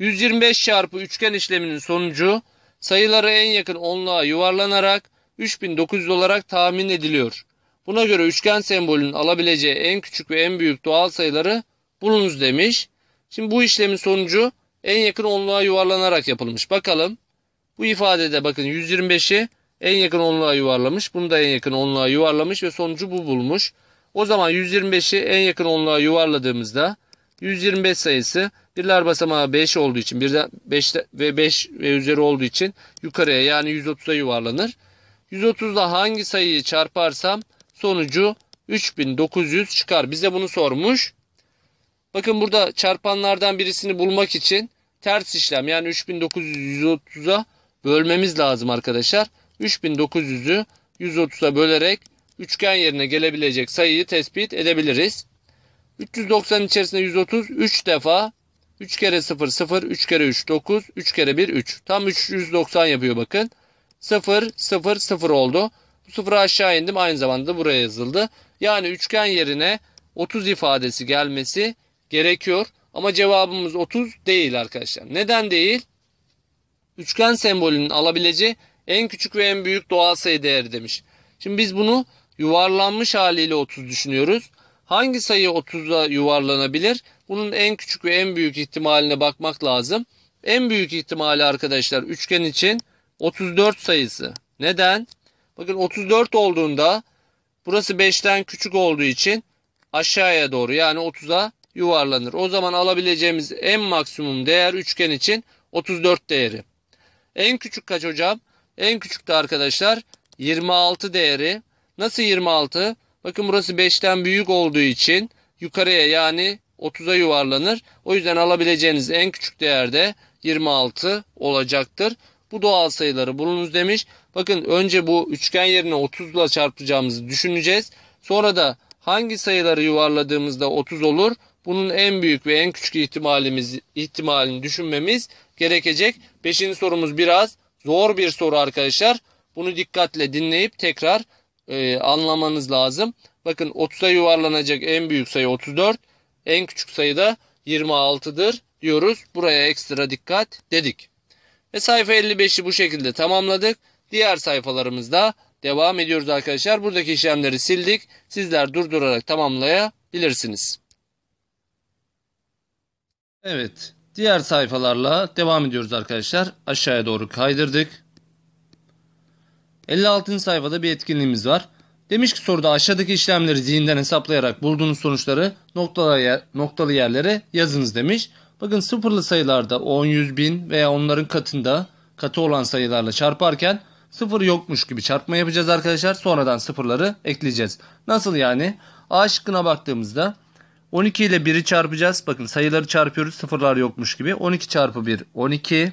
125 çarpı üçgen işleminin sonucu sayıları en yakın onluğa yuvarlanarak 3900 olarak tahmin ediliyor. Buna göre üçgen sembolünün alabileceği en küçük ve en büyük doğal sayıları bulunuz demiş. Şimdi bu işlemin sonucu en yakın onluğa yuvarlanarak yapılmış. Bakalım bu ifadede bakın 125'i en yakın onluğa yuvarlamış. Bunu da en yakın onluğa yuvarlamış ve sonucu bu bulmuş. O zaman 125'i en yakın onluğa yuvarladığımızda 125 sayısı birler basamağı 5 olduğu için birden 5 ve 5 ve üzeri olduğu için yukarıya yani 130'a yuvarlanır. 130'da hangi sayıyı çarparsam sonucu 3900 çıkar. Bize bunu sormuş. Bakın burada çarpanlardan birisini bulmak için ters işlem yani 3930'a bölmemiz lazım arkadaşlar. 3900'ü 130'a bölerek üçgen yerine gelebilecek sayıyı tespit edebiliriz. 390 içerisinde 130 3 defa 3 kere 0 0 3 kere 3 9 3 kere 1 3. Tam 390 yapıyor bakın. 0 0 0 oldu. Bu sıfırı aşağı indim aynı zamanda buraya yazıldı. Yani üçgen yerine 30 ifadesi gelmesi gerekiyor. Ama cevabımız 30 değil arkadaşlar. Neden değil? Üçgen sembolünün alabileceği en küçük ve en büyük doğal sayı değeri demiş. Şimdi biz bunu yuvarlanmış haliyle 30 düşünüyoruz. Hangi sayı 30'a yuvarlanabilir? Bunun en küçük ve en büyük ihtimaline bakmak lazım. En büyük ihtimali arkadaşlar üçgen için 34 sayısı. Neden? Bakın 34 olduğunda burası 5'ten küçük olduğu için aşağıya doğru yani 30'a yuvarlanır. O zaman alabileceğimiz en maksimum değer üçgen için 34 değeri. En küçük kaç hocam? En küçük de arkadaşlar 26 değeri. Nasıl 26? Bakın burası 5'ten büyük olduğu için yukarıya yani 30'a yuvarlanır. O yüzden alabileceğiniz en küçük değerde 26 olacaktır. Bu doğal sayıları bulunuz demiş. Bakın önce bu üçgen yerine 30 ile çarpacağımızı düşüneceğiz. Sonra da hangi sayıları yuvarladığımızda 30 olur? Bunun en büyük ve en küçük ihtimalimiz ihtimalini düşünmemiz gerekecek. Beşinci sorumuz biraz zor bir soru arkadaşlar. Bunu dikkatle dinleyip tekrar e, anlamanız lazım. Bakın 30'a yuvarlanacak en büyük sayı 34. En küçük sayı da 26'dır diyoruz. Buraya ekstra dikkat dedik. Ve sayfa 55'i bu şekilde tamamladık. Diğer sayfalarımızda devam ediyoruz arkadaşlar. Buradaki işlemleri sildik. Sizler durdurarak tamamlayabilirsiniz. Evet. Diğer sayfalarla devam ediyoruz arkadaşlar. Aşağıya doğru kaydırdık. 56. sayfada bir etkinliğimiz var. Demiş ki soruda aşağıdaki işlemleri zihinden hesaplayarak bulduğunuz sonuçları noktalı, yer, noktalı yerlere yazınız demiş. Bakın sıfırlı sayılarda 10, 100, 1000 veya onların katında katı olan sayılarla çarparken sıfır yokmuş gibi çarpma yapacağız arkadaşlar. Sonradan sıfırları ekleyeceğiz. Nasıl yani? A şıkkına baktığımızda 12 ile 1'i çarpacağız. Bakın sayıları çarpıyoruz sıfırlar yokmuş gibi. 12 çarpı 1 12.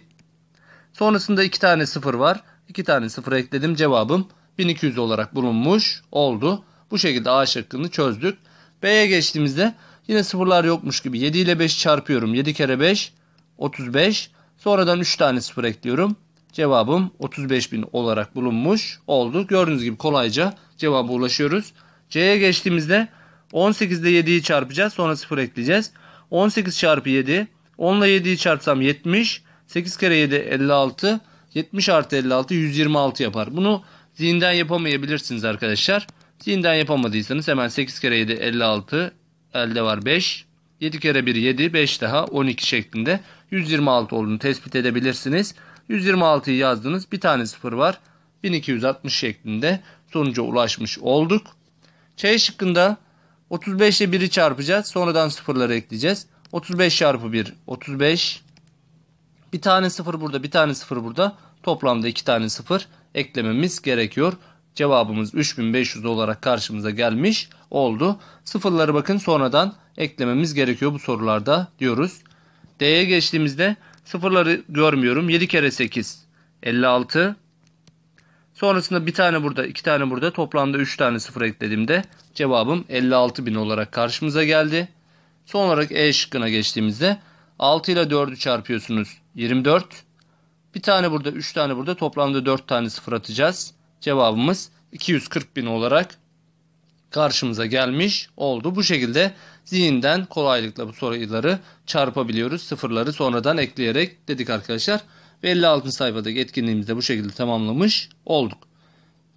Sonrasında 2 tane sıfır var. 2 tane sıfır ekledim. Cevabım 1200 olarak bulunmuş oldu. Bu şekilde A şıkkını çözdük. B'ye geçtiğimizde yine sıfırlar yokmuş gibi 7 ile 5 çarpıyorum. 7 kere 5 35. Sonradan 3 tane sıfır ekliyorum. Cevabım 35.000 olarak bulunmuş oldu. Gördüğünüz gibi kolayca cevaba ulaşıyoruz. C'ye geçtiğimizde 18 ile 7'yi çarpacağız. Sonra sıfır ekleyeceğiz. 18 çarpı 7. 10 ile 7'yi çarpsam 70. 8 kere 7 56. 70 artı 56 126 yapar. Bunu zihinden yapamayabilirsiniz arkadaşlar. Zihinden yapamadıysanız hemen 8 kere 7 56 elde var 5. 7 kere 1 7 5 daha 12 şeklinde 126 olduğunu tespit edebilirsiniz. 126'yı yazdınız bir tane 0 var 1260 şeklinde sonuca ulaşmış olduk. C şıkkında 35 ile 1'i çarpacağız sonradan sıfırları ekleyeceğiz. 35 çarpı 1 35 bir tane sıfır burada bir tane sıfır burada. Toplamda iki tane sıfır eklememiz gerekiyor. Cevabımız 3500 olarak karşımıza gelmiş oldu. Sıfırları bakın sonradan eklememiz gerekiyor bu sorularda diyoruz. D'ye geçtiğimizde sıfırları görmüyorum. 7 kere 8 56. Sonrasında bir tane burada iki tane burada toplamda 3 tane sıfır eklediğimde cevabım 56.000 olarak karşımıza geldi. Son olarak E şıkkına geçtiğimizde 6 ile 4'ü çarpıyorsunuz. 24. Bir tane burada 3 tane burada toplamda 4 tane sıfır atacağız. Cevabımız 240 bin olarak karşımıza gelmiş oldu. Bu şekilde zihinden kolaylıkla bu soruları çarpabiliyoruz. Sıfırları sonradan ekleyerek dedik arkadaşlar. Ve 56. sayfadaki etkinliğimizi de bu şekilde tamamlamış olduk.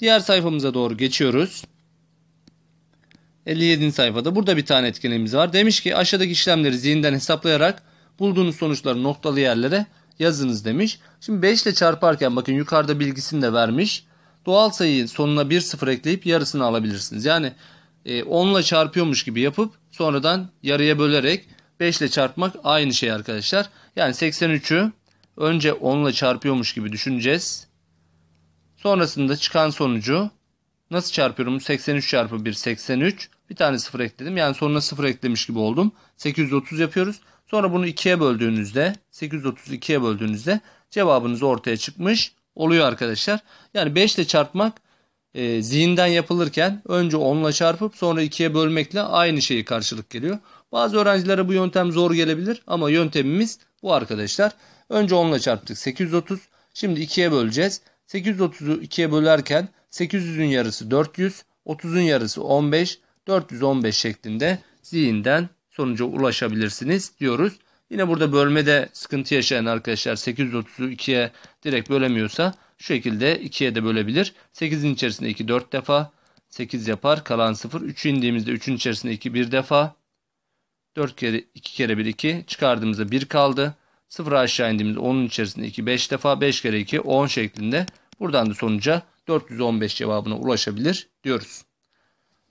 Diğer sayfamıza doğru geçiyoruz. 57. sayfada burada bir tane etkinliğimiz var. Demiş ki aşağıdaki işlemleri zihinden hesaplayarak Bulduğunuz sonuçları noktalı yerlere yazınız demiş. Şimdi 5 ile çarparken bakın yukarıda bilgisini de vermiş. Doğal sayının sonuna bir sıfır ekleyip yarısını alabilirsiniz. Yani 10 ile çarpıyormuş gibi yapıp sonradan yarıya bölerek 5 ile çarpmak aynı şey arkadaşlar. Yani 83'ü önce 10 ile çarpıyormuş gibi düşüneceğiz. Sonrasında çıkan sonucu nasıl çarpıyorum? 83 çarpı 1 83. Bir tane sıfır ekledim. Yani sonuna sıfır eklemiş gibi oldum. 830 yapıyoruz. Sonra bunu 2'ye böldüğünüzde 832'ye böldüğünüzde cevabınız ortaya çıkmış oluyor arkadaşlar. Yani 5 ile çarpmak e, zihinden yapılırken önce 10 ile çarpıp sonra 2'ye bölmekle aynı şeyi karşılık geliyor. Bazı öğrencilere bu yöntem zor gelebilir ama yöntemimiz bu arkadaşlar. Önce 10 ile çarptık 830 şimdi 2'ye böleceğiz. 830'u 2'ye bölerken 800'ün yarısı 400, 30'un yarısı 15, 415 şeklinde zihinden sonuca ulaşabilirsiniz diyoruz. Yine burada bölmede sıkıntı yaşayan arkadaşlar 830'u 2'ye direkt bölemiyorsa şu şekilde 2'ye de bölebilir. 8'in içerisinde 2 4 defa 8 yapar kalan 0. 3'ü indiğimizde 3'ün içerisinde 2 1 defa 4 kere 2 kere 1 2 çıkardığımızda 1 kaldı. 0 aşağı indiğimizde 10'un içerisinde 2 5 defa 5 kere 2 10 şeklinde buradan da sonuca 415 cevabına ulaşabilir diyoruz.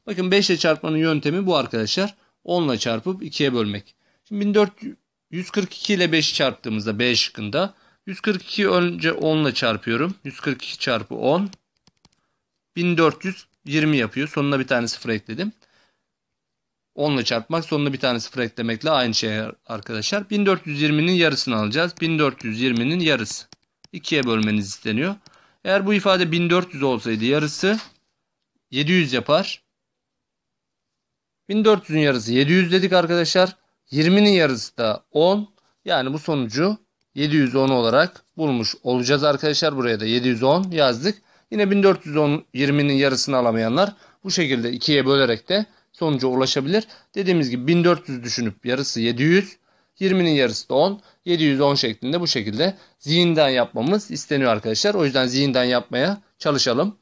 Bakın 5 ile çarpmanın yöntemi bu arkadaşlar. 10 ile çarpıp 2'ye bölmek. Şimdi 1442 ile 5'i çarptığımızda B şıkkında 142 önce 10 ile çarpıyorum. 142 çarpı 10 1420 yapıyor. Sonuna bir tane sıfır ekledim. 10 ile çarpmak sonuna bir tane sıfır eklemekle aynı şey arkadaşlar. 1420'nin yarısını alacağız. 1420'nin yarısı. 2'ye bölmeniz isteniyor. Eğer bu ifade 1400 olsaydı yarısı 700 yapar. 1400'ün yarısı 700 dedik arkadaşlar. 20'nin yarısı da 10. Yani bu sonucu 710 olarak bulmuş olacağız arkadaşlar. Buraya da 710 yazdık. Yine 1410 20'nin yarısını alamayanlar bu şekilde ikiye bölerek de sonuca ulaşabilir. Dediğimiz gibi 1400 düşünüp yarısı 700, 20'nin yarısı da 10, 710 şeklinde bu şekilde zihinden yapmamız isteniyor arkadaşlar. O yüzden zihinden yapmaya çalışalım.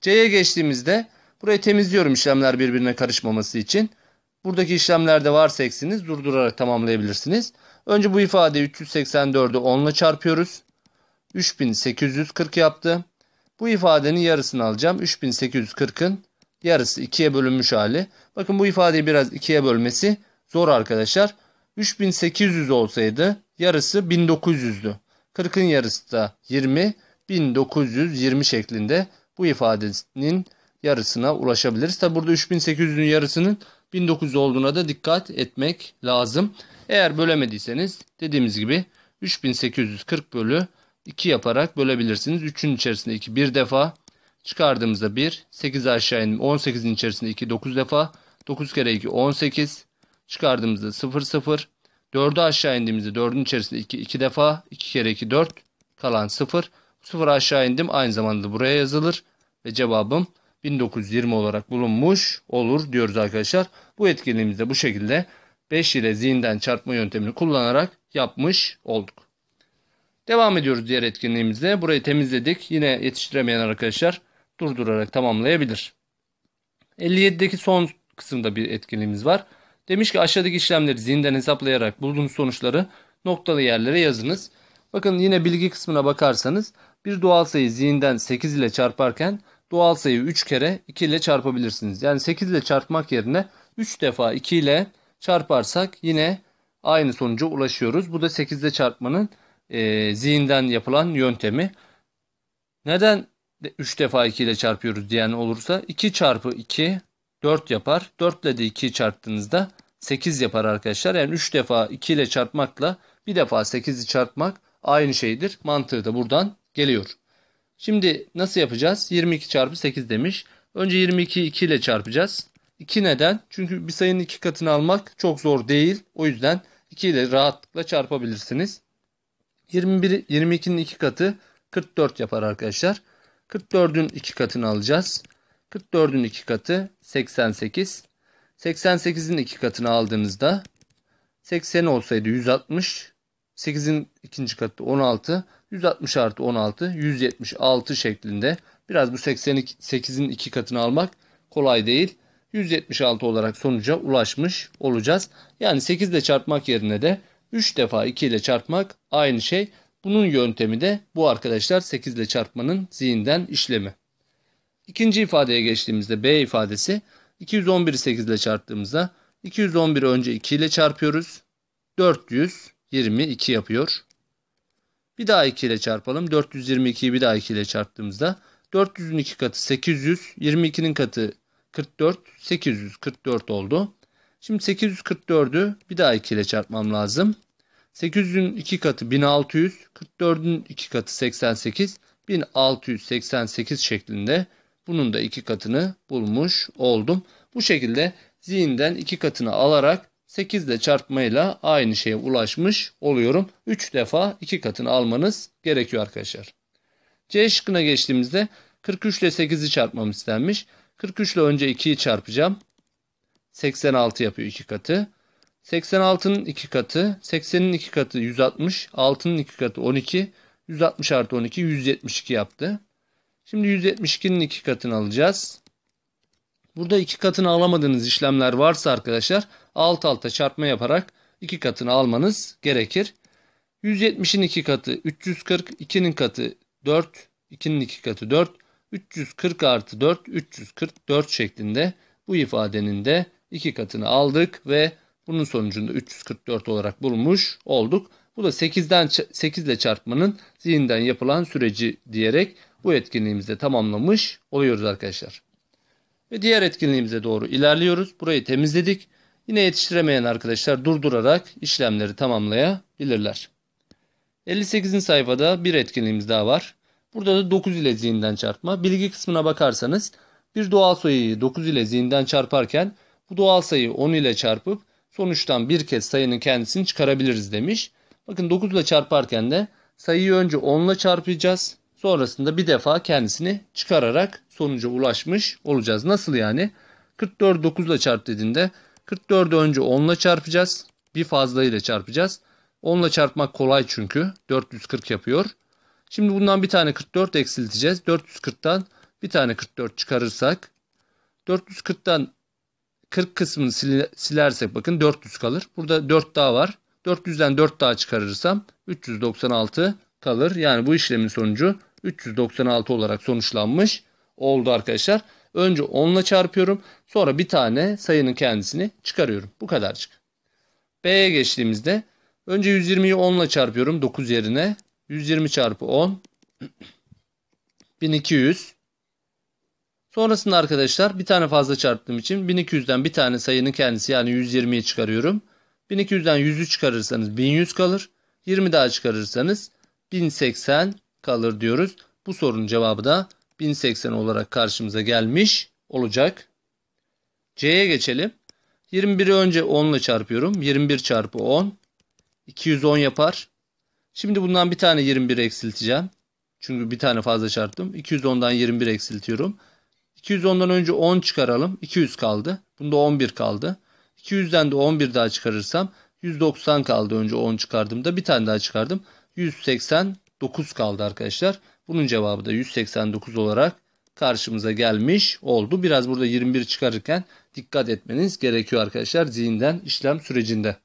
C'ye geçtiğimizde Burayı temizliyorum işlemler birbirine karışmaması için. Buradaki işlemlerde varsa eksiniz durdurarak tamamlayabilirsiniz. Önce bu ifade 384'ü 10 ile çarpıyoruz. 3840 yaptı. Bu ifadenin yarısını alacağım. 3840'ın yarısı 2'ye bölünmüş hali. Bakın bu ifadeyi biraz 2'ye bölmesi zor arkadaşlar. 3800 olsaydı yarısı 1900'dü. 40'ın yarısı da 20, 1920 şeklinde bu ifadenin yarısına ulaşabiliriz. Tabi burada 3800'ün yarısının 1900 olduğuna da dikkat etmek lazım. Eğer bölemediyseniz dediğimiz gibi 3840 bölü 2 yaparak bölebilirsiniz. 3'ün içerisinde 2 bir defa çıkardığımızda 1, 8 aşağı indim 18'in içerisinde 2 9 defa, 9 kere 2 18 çıkardığımızda 0 0, 4'ü aşağı indiğimizde 4'ün içerisinde 2 2 defa, 2 kere 2 4 kalan 0, 0 aşağı indim aynı zamanda buraya yazılır ve cevabım 1920 olarak bulunmuş olur diyoruz arkadaşlar. Bu etkinliğimizde bu şekilde 5 ile zihinden çarpma yöntemini kullanarak yapmış olduk. Devam ediyoruz diğer etkinliğimizde. Burayı temizledik. Yine yetiştiremeyen arkadaşlar durdurarak tamamlayabilir. 57'deki son kısımda bir etkinliğimiz var. Demiş ki aşağıdaki işlemleri zihinden hesaplayarak bulduğunuz sonuçları noktalı yerlere yazınız. Bakın yine bilgi kısmına bakarsanız bir doğal sayı zihinden 8 ile çarparken doğal sayı 3 kere 2 ile çarpabilirsiniz. Yani 8 ile çarpmak yerine 3 defa 2 ile çarparsak yine aynı sonuca ulaşıyoruz. Bu da 8 ile çarpmanın e, zihinden yapılan yöntemi. Neden 3 defa 2 ile çarpıyoruz diyen olursa 2 çarpı 2 4 yapar. 4 ile de 2'yi çarptığınızda 8 yapar arkadaşlar. Yani 3 defa 2 ile çarpmakla bir defa 8'i çarpmak aynı şeydir. Mantığı da buradan geliyor. Şimdi nasıl yapacağız? 22 çarpı 8 demiş. Önce 22'yi 2 ile çarpacağız. 2 neden? Çünkü bir sayının 2 katını almak çok zor değil. O yüzden 2 ile rahatlıkla çarpabilirsiniz. 21, 22'nin 2 katı 44 yapar arkadaşlar. 44'ün 2 katını alacağız. 44'ün 2 katı 88. 88'in 2 katını aldığınızda 80 olsaydı 160. 8'in ikinci katı 16. 160 artı 16 176 şeklinde. Biraz bu 88'in iki katını almak kolay değil. 176 olarak sonuca ulaşmış olacağız. Yani 8 ile çarpmak yerine de 3 defa 2 ile çarpmak aynı şey. Bunun yöntemi de bu arkadaşlar 8 ile çarpmanın zihinden işlemi. İkinci ifadeye geçtiğimizde B ifadesi 211'i 8 ile çarptığımızda 211 önce 2 ile çarpıyoruz. 400 22 yapıyor. Bir daha 2 ile çarpalım. 422'yi bir daha 2 ile çarptığımızda 400'ün 2 katı 800, 22'nin katı 44, 844 oldu. Şimdi 844'ü bir daha 2 ile çarpmam lazım. 800'ün 2 katı 1600, 44'ün 2 katı 88, 1688 şeklinde bunun da 2 katını bulmuş oldum. Bu şekilde zihinden 2 katını alarak 8 ile çarpmayla aynı şeye ulaşmış oluyorum. 3 defa 2 katını almanız gerekiyor arkadaşlar. C şıkkına geçtiğimizde 43 ile 8'i çarpmam istenmiş. 43 ile önce 2'yi çarpacağım. 86 yapıyor 2 katı. 86'nın 2 katı, 80'in 2 katı 160, 6'nın 2 katı 12, 160 artı 12 172 yaptı. Şimdi 172'nin 2 katını alacağız. Burada iki katını alamadığınız işlemler varsa arkadaşlar alt alta çarpma yaparak iki katını almanız gerekir. 170'in iki katı 340, 2'nin katı 4, 2'nin iki katı 4, 340 artı 4, 344 şeklinde bu ifadenin de iki katını aldık ve bunun sonucunda 344 olarak bulmuş olduk. Bu da 8'den 8 ile çarpmanın zihinden yapılan süreci diyerek bu etkinliğimizi de tamamlamış oluyoruz arkadaşlar. Ve diğer etkinliğimize doğru ilerliyoruz. Burayı temizledik. Yine yetiştiremeyen arkadaşlar durdurarak işlemleri tamamlayabilirler. 58. sayfada bir etkinliğimiz daha var. Burada da 9 ile zihinden çarpma. Bilgi kısmına bakarsanız bir doğal sayıyı 9 ile zihinden çarparken bu doğal sayıyı 10 ile çarpıp sonuçtan bir kez sayının kendisini çıkarabiliriz demiş. Bakın 9 ile çarparken de sayıyı önce 10 ile çarpacağız. Sonrasında bir defa kendisini çıkararak sonuca ulaşmış olacağız. Nasıl yani? 44'ü 9 ile çarp dediğinde 44'ü önce 10 ile çarpacağız. Bir fazla ile çarpacağız. 10 ile çarpmak kolay çünkü. 440 yapıyor. Şimdi bundan bir tane 44 eksilteceğiz. 440'tan bir tane 44 çıkarırsak 440'tan 40 kısmını silersek bakın 400 kalır. Burada 4 daha var. 400'den 4 daha çıkarırsam 396 kalır. Yani bu işlemin sonucu 396 olarak sonuçlanmış oldu arkadaşlar. Önce 10 ile çarpıyorum. Sonra bir tane sayının kendisini çıkarıyorum. Bu kadarcık. B'ye geçtiğimizde önce 120'yi 10 ile çarpıyorum 9 yerine. 120 çarpı 10 1200 Sonrasında arkadaşlar bir tane fazla çarptığım için 1200'den bir tane sayının kendisi yani 120'yi çıkarıyorum. 1200'den 100'ü çıkarırsanız 1100 kalır. 20 daha çıkarırsanız 1080 kalır diyoruz. Bu sorunun cevabı da 1080 olarak karşımıza gelmiş olacak. C'ye geçelim. 21'i önce 10 ile çarpıyorum. 21 çarpı 10. 210 yapar. Şimdi bundan bir tane 21 eksilteceğim. Çünkü bir tane fazla çarptım. 210'dan 21 eksiltiyorum. 210'dan önce 10 çıkaralım. 200 kaldı. Bunda 11 kaldı. 200'den de 11 daha çıkarırsam 190 kaldı önce 10 çıkardığımda. Bir tane daha çıkardım. 189 kaldı arkadaşlar. Bunun cevabı da 189 olarak karşımıza gelmiş oldu. Biraz burada 21 çıkarırken dikkat etmeniz gerekiyor arkadaşlar zihinden işlem sürecinde.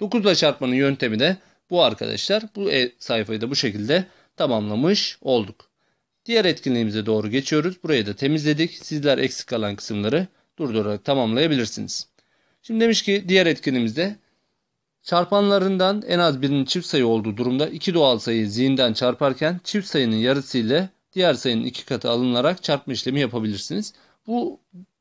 9 ile çarpmanın yöntemi de bu arkadaşlar. Bu e sayfayı da bu şekilde tamamlamış olduk. Diğer etkinliğimize doğru geçiyoruz. Burayı da temizledik. Sizler eksik kalan kısımları durdurarak tamamlayabilirsiniz. Şimdi demiş ki diğer etkinliğimizde Çarpanlarından en az birinin çift sayı olduğu durumda iki doğal sayıyı zihinden çarparken çift sayının yarısı ile diğer sayının iki katı alınarak çarpma işlemi yapabilirsiniz. Bu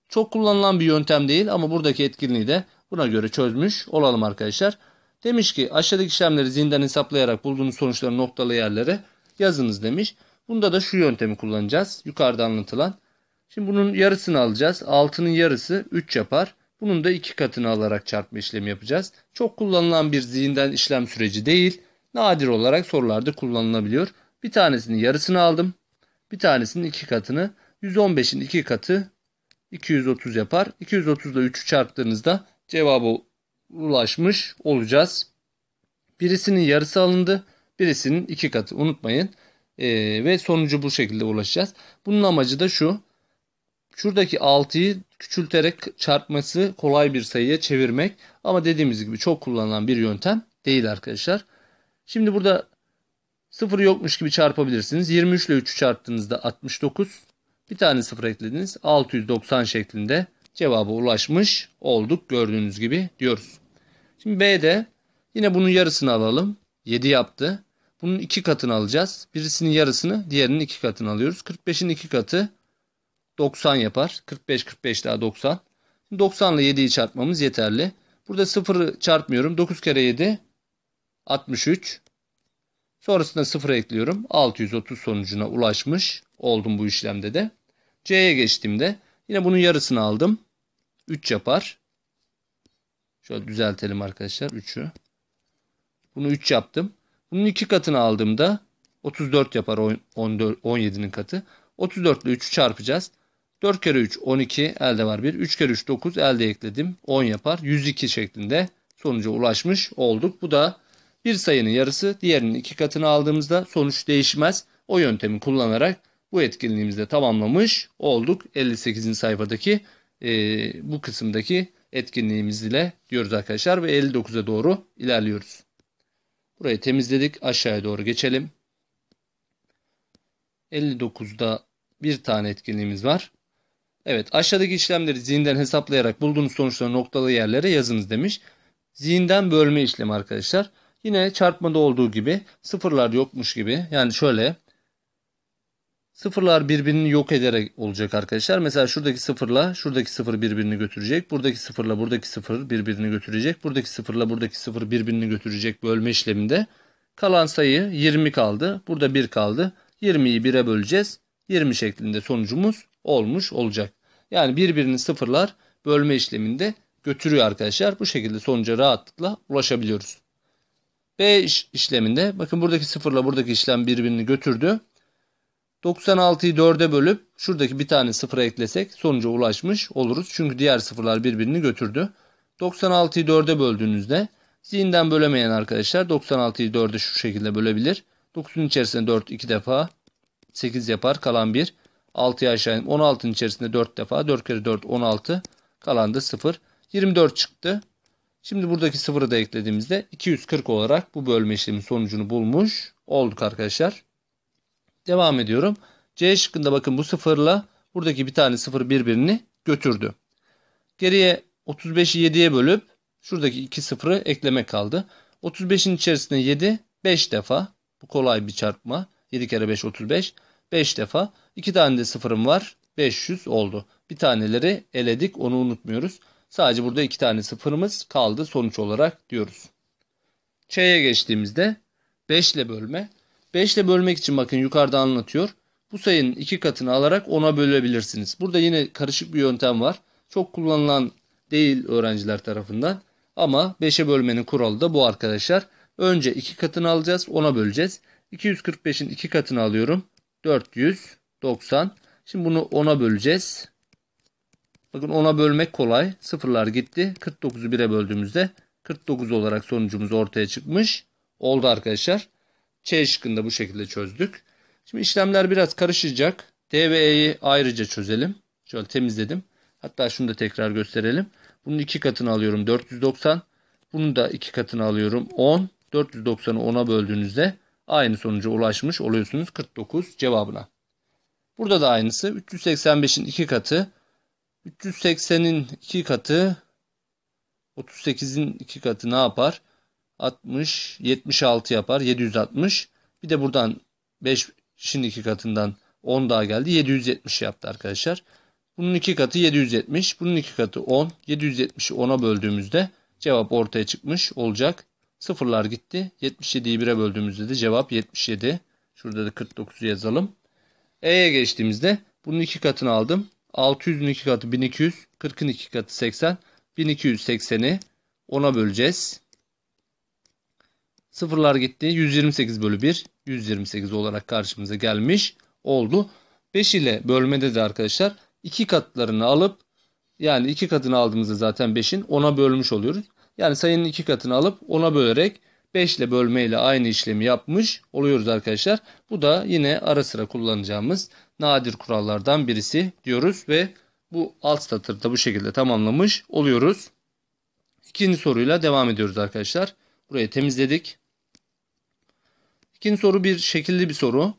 çok kullanılan bir yöntem değil ama buradaki etkinliği de buna göre çözmüş olalım arkadaşlar. Demiş ki aşağıdaki işlemleri zihinden hesaplayarak bulduğunuz sonuçları noktalı yerlere yazınız demiş. Bunda da şu yöntemi kullanacağız yukarıda anlatılan. Şimdi bunun yarısını alacağız. 6'nın yarısı 3 yapar. Bunun da iki katını alarak çarpma işlemi yapacağız. Çok kullanılan bir zihinden işlem süreci değil. Nadir olarak sorularda kullanılabiliyor. Bir tanesinin yarısını aldım. Bir tanesinin iki katını. 115'in iki katı 230 yapar. 230 ile 3'ü çarptığınızda cevabı ulaşmış olacağız. Birisinin yarısı alındı. Birisinin iki katı unutmayın. Ee, ve sonucu bu şekilde ulaşacağız. Bunun amacı da şu. Şuradaki 6'yı küçülterek çarpması kolay bir sayıya çevirmek ama dediğimiz gibi çok kullanılan bir yöntem değil arkadaşlar. Şimdi burada sıfır yokmuş gibi çarpabilirsiniz. 23 ile 3'ü çarptığınızda 69. Bir tane sıfır eklediniz. 690 şeklinde cevaba ulaşmış olduk gördüğünüz gibi diyoruz. Şimdi B'de yine bunun yarısını alalım. 7 yaptı. Bunun iki katını alacağız. Birisinin yarısını diğerinin iki katını alıyoruz. 45'in iki katı 90 yapar. 45 45 daha 90. 90 ile 7'yi çarpmamız yeterli. Burada 0'ı çarpmıyorum. 9 kere 7 63. Sonrasında 0 ekliyorum. 630 sonucuna ulaşmış oldum bu işlemde de. C'ye geçtiğimde yine bunun yarısını aldım. 3 yapar. Şöyle düzeltelim arkadaşlar 3'ü. Bunu 3 yaptım. Bunun 2 katını aldığımda 34 yapar 17'nin katı. 34 ile 3'ü çarpacağız. 4 kere 3 12 elde var 1. 3 kere 3 9 elde ekledim 10 yapar. 102 şeklinde sonuca ulaşmış olduk. Bu da bir sayının yarısı diğerinin iki katını aldığımızda sonuç değişmez. O yöntemi kullanarak bu etkinliğimizi de tamamlamış olduk. 58. sayfadaki e, bu kısımdaki etkinliğimiz ile diyoruz arkadaşlar ve 59'a doğru ilerliyoruz. Burayı temizledik. Aşağıya doğru geçelim. 59'da bir tane etkinliğimiz var. Evet aşağıdaki işlemleri zihinden hesaplayarak bulduğunuz sonuçları noktalı yerlere yazınız demiş. Zihinden bölme işlemi arkadaşlar. Yine çarpmada olduğu gibi sıfırlar yokmuş gibi. Yani şöyle sıfırlar birbirini yok ederek olacak arkadaşlar. Mesela şuradaki sıfırla şuradaki sıfır birbirini götürecek. Buradaki sıfırla buradaki sıfır birbirini götürecek. Buradaki sıfırla buradaki sıfır birbirini götürecek bölme işleminde. Kalan sayı 20 kaldı. Burada 1 kaldı. 20'yi 1'e böleceğiz. 20 şeklinde sonucumuz olmuş olacak. Yani birbirini sıfırlar bölme işleminde götürüyor arkadaşlar. Bu şekilde sonuca rahatlıkla ulaşabiliyoruz. B işleminde bakın buradaki sıfırla buradaki işlem birbirini götürdü. 96'yı 4'e bölüp şuradaki bir tane sıfıra eklesek sonuca ulaşmış oluruz. Çünkü diğer sıfırlar birbirini götürdü. 96'yı 4'e böldüğünüzde zihinden bölemeyen arkadaşlar 96'yı 4'e şu şekilde bölebilir. 9'un içerisinde 4 2 defa 8 yapar kalan 1. 6'yı aşağı indim. 16'nın içerisinde 4 defa. 4 kere 4 16. Kalan da 0. 24 çıktı. Şimdi buradaki 0'ı da eklediğimizde 240 olarak bu bölme işlemin sonucunu bulmuş olduk arkadaşlar. Devam ediyorum. C şıkkında bakın bu 0'la buradaki bir tane 0 birbirini götürdü. Geriye 35'i 7'ye bölüp şuradaki 2 0'ı eklemek kaldı. 35'in içerisinde 7 5 defa. Bu kolay bir çarpma. 7 kere 5 35. 5 defa. 2 tane de sıfırım var. 500 oldu. Bir taneleri eledik onu unutmuyoruz. Sadece burada 2 tane sıfırımız kaldı sonuç olarak diyoruz. Ç'ye geçtiğimizde 5 ile bölme. 5 ile bölmek için bakın yukarıda anlatıyor. Bu sayının 2 katını alarak 10'a bölebilirsiniz. Burada yine karışık bir yöntem var. Çok kullanılan değil öğrenciler tarafından. Ama 5'e bölmenin kuralı da bu arkadaşlar. Önce 2 katını alacağız 10'a böleceğiz. 245'in 2 katını alıyorum. 490. Şimdi bunu 10'a böleceğiz. Bakın 10'a bölmek kolay. Sıfırlar gitti. 49'u 1'e böldüğümüzde 49 olarak sonucumuz ortaya çıkmış. Oldu arkadaşlar. C şıkkında bu şekilde çözdük. Şimdi işlemler biraz karışacak. D ve E'yi ayrıca çözelim. Şöyle temizledim. Hatta şunu da tekrar gösterelim. Bunun iki katını alıyorum 490. Bunu da iki katını alıyorum 10. 490'ı 10'a böldüğünüzde aynı sonuca ulaşmış oluyorsunuz 49 cevabına. Burada da aynısı 385'in 2 katı 380'in 2 katı 38'in 2 katı ne yapar? 60 76 yapar 760. Bir de buradan 5'in şimdiki katından 10 daha geldi 770 yaptı arkadaşlar. Bunun 2 katı 770. Bunun 2 katı 10. 770'i 10'a böldüğümüzde cevap ortaya çıkmış olacak. Sıfırlar gitti. 77'yi 1'e böldüğümüzde de cevap 77. Şurada da 49'u yazalım. E'ye geçtiğimizde bunun iki katını aldım. 600'ün iki katı 1200. 40'ın iki katı 80. 1280'i 10'a böleceğiz. Sıfırlar gitti. 128 bölü 1. 128 olarak karşımıza gelmiş oldu. 5 ile bölmede de arkadaşlar iki katlarını alıp yani iki katını aldığımızda zaten 5'in 10'a bölmüş oluyoruz. Yani sayının iki katını alıp ona bölerek 5 ile bölmeyle aynı işlemi yapmış oluyoruz arkadaşlar. Bu da yine ara sıra kullanacağımız nadir kurallardan birisi diyoruz ve bu alt satırı da bu şekilde tamamlamış oluyoruz. İkinci soruyla devam ediyoruz arkadaşlar. Burayı temizledik. İkinci soru bir şekilli bir soru.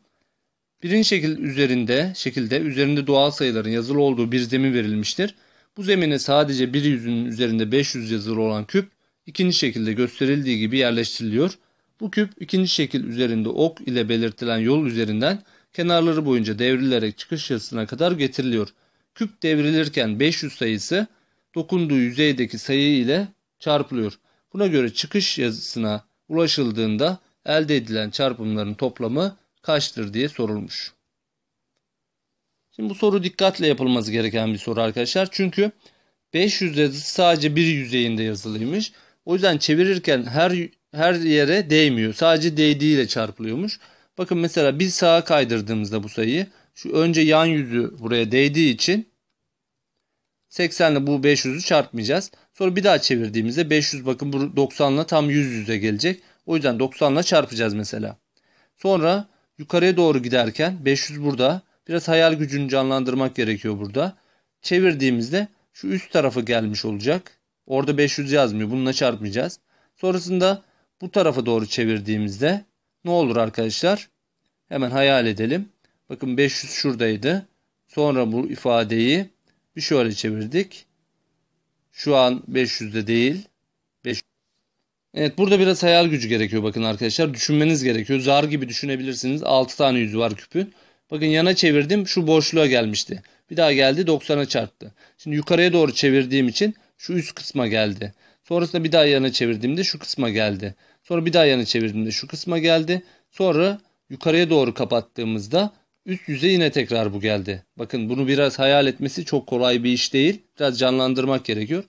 Birinci şekil üzerinde, şekilde üzerinde doğal sayıların yazılı olduğu bir zemin verilmiştir. Bu zemine sadece bir yüzünün üzerinde 500 yazılı olan küp ikinci şekilde gösterildiği gibi yerleştiriliyor. Bu küp ikinci şekil üzerinde ok ile belirtilen yol üzerinden kenarları boyunca devrilerek çıkış yazısına kadar getiriliyor. Küp devrilirken 500 sayısı dokunduğu yüzeydeki sayı ile çarpılıyor. Buna göre çıkış yazısına ulaşıldığında elde edilen çarpımların toplamı kaçtır diye sorulmuş. Şimdi bu soru dikkatle yapılması gereken bir soru arkadaşlar. Çünkü 500 yazısı sadece bir yüzeyinde yazılıymış. O yüzden çevirirken her her yere değmiyor. Sadece değdiğiyle çarpılıyormuş. Bakın mesela bir sağa kaydırdığımızda bu sayıyı şu önce yan yüzü buraya değdiği için 80 ile bu 500'ü çarpmayacağız. Sonra bir daha çevirdiğimizde 500 bakın bu 90 ile tam 100 yüze gelecek. O yüzden 90 ile çarpacağız mesela. Sonra yukarıya doğru giderken 500 burada Biraz hayal gücünü canlandırmak gerekiyor burada. Çevirdiğimizde şu üst tarafı gelmiş olacak. Orada 500 yazmıyor. Bununla çarpmayacağız. Sonrasında bu tarafa doğru çevirdiğimizde ne olur arkadaşlar? Hemen hayal edelim. Bakın 500 şuradaydı. Sonra bu ifadeyi bir şöyle çevirdik. Şu an 500'de değil. 500. Evet burada biraz hayal gücü gerekiyor bakın arkadaşlar. Düşünmeniz gerekiyor. Zar gibi düşünebilirsiniz. 6 tane yüzü var küpün. Bakın yana çevirdim şu boşluğa gelmişti. Bir daha geldi 90'a çarptı. Şimdi yukarıya doğru çevirdiğim için şu üst kısma geldi. Sonrasında bir daha yana çevirdiğimde şu kısma geldi. Sonra bir daha yana çevirdiğimde şu kısma geldi. Sonra yukarıya doğru kapattığımızda üst yüze yine tekrar bu geldi. Bakın bunu biraz hayal etmesi çok kolay bir iş değil. Biraz canlandırmak gerekiyor.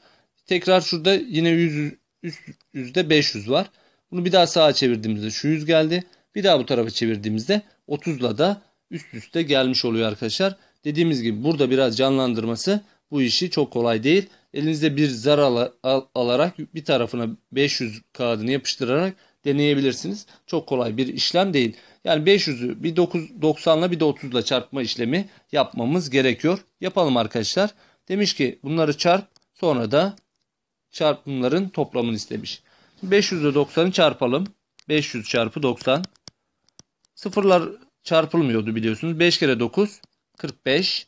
Tekrar şurada yine 100, üst yüzde 500 var. Bunu bir daha sağa çevirdiğimizde şu yüz geldi. Bir daha bu tarafa çevirdiğimizde 30'la da üst üste gelmiş oluyor arkadaşlar. Dediğimiz gibi burada biraz canlandırması bu işi çok kolay değil. Elinizde bir zar al al alarak bir tarafına 500 kağıdını yapıştırarak deneyebilirsiniz. Çok kolay bir işlem değil. Yani 500'ü bir 90'la bir de 30'la çarpma işlemi yapmamız gerekiyor. Yapalım arkadaşlar. Demiş ki bunları çarp sonra da çarpımların toplamını istemiş. 500 ile 90'ı çarpalım. 500 çarpı 90. Sıfırlar çarpılmıyordu biliyorsunuz. 5 kere 9 45.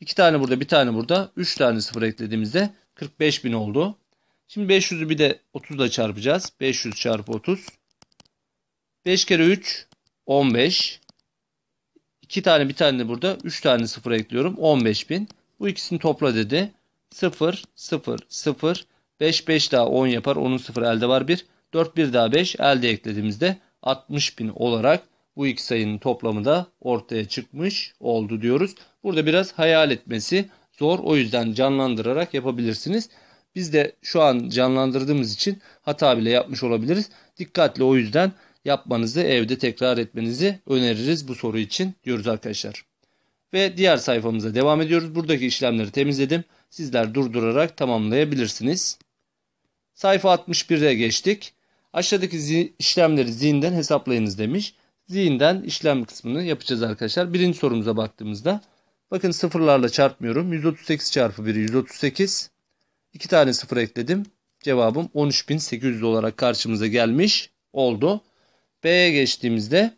2 tane burada bir tane burada. 3 tane sıfır eklediğimizde 45 bin oldu. Şimdi 500'ü bir de 30 ile çarpacağız. 500 çarpı 30. 5 kere 3 15. 2 tane bir tane de burada. 3 tane sıfır ekliyorum. 15 bin. Bu ikisini topla dedi. 0, 0, 0. 5, 5 daha 10 yapar. Onun 0 elde var 1. 4, 1 daha 5 elde eklediğimizde 60 bin olarak bu iki sayının toplamı da ortaya çıkmış oldu diyoruz. Burada biraz hayal etmesi zor. O yüzden canlandırarak yapabilirsiniz. Biz de şu an canlandırdığımız için hata bile yapmış olabiliriz. Dikkatli, o yüzden yapmanızı evde tekrar etmenizi öneririz bu soru için diyoruz arkadaşlar. Ve diğer sayfamıza devam ediyoruz. Buradaki işlemleri temizledim. Sizler durdurarak tamamlayabilirsiniz. Sayfa 61'e geçtik. Aşağıdaki işlemleri zihinden hesaplayınız demiş zihinden işlem kısmını yapacağız arkadaşlar. Birinci sorumuza baktığımızda bakın sıfırlarla çarpmıyorum. 138 çarpı 1 138. 2 tane sıfır ekledim. Cevabım 13.800 olarak karşımıza gelmiş oldu. B'ye geçtiğimizde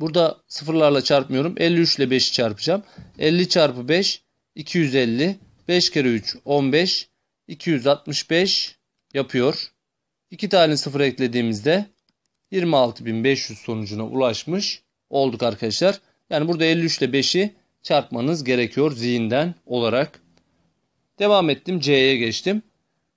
burada sıfırlarla çarpmıyorum. 53 ile 5'i çarpacağım. 50 çarpı 5 250. 5 kere 3 15. 265 yapıyor. 2 tane sıfır eklediğimizde 26.500 sonucuna ulaşmış olduk arkadaşlar. Yani burada 53 ile 5'i çarpmanız gerekiyor zihinden olarak. Devam ettim C'ye geçtim.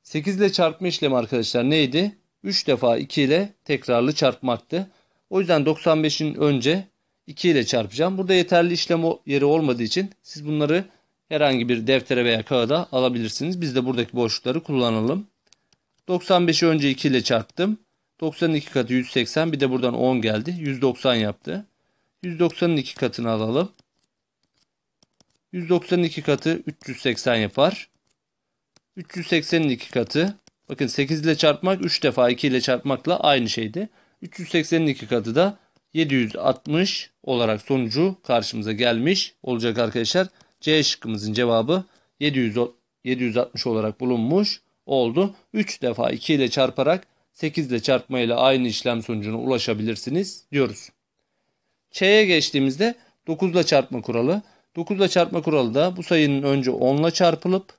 8 ile çarpma işlemi arkadaşlar neydi? 3 defa 2 ile tekrarlı çarpmaktı. O yüzden 95'in önce 2 ile çarpacağım. Burada yeterli işlem yeri olmadığı için siz bunları herhangi bir deftere veya kağıda alabilirsiniz. Biz de buradaki boşlukları kullanalım. 95'i önce 2 ile çarptım. 92 katı 180 bir de buradan 10 geldi. 190 yaptı. 190'ın 2 katını alalım. 192 katı 380 yapar. 380'in 2 katı. Bakın 8 ile çarpmak 3 defa 2 ile çarpmakla aynı şeydi. 380'in 2 katı da 760 olarak sonucu karşımıza gelmiş olacak arkadaşlar. C şıkkımızın cevabı 760 olarak bulunmuş oldu. 3 defa 2 ile çarparak 8 ile çarpma ile aynı işlem sonucuna ulaşabilirsiniz diyoruz. Ç'ye geçtiğimizde 9 ile çarpma kuralı. 9 ile çarpma kuralı da bu sayının önce 10 ile çarpılıp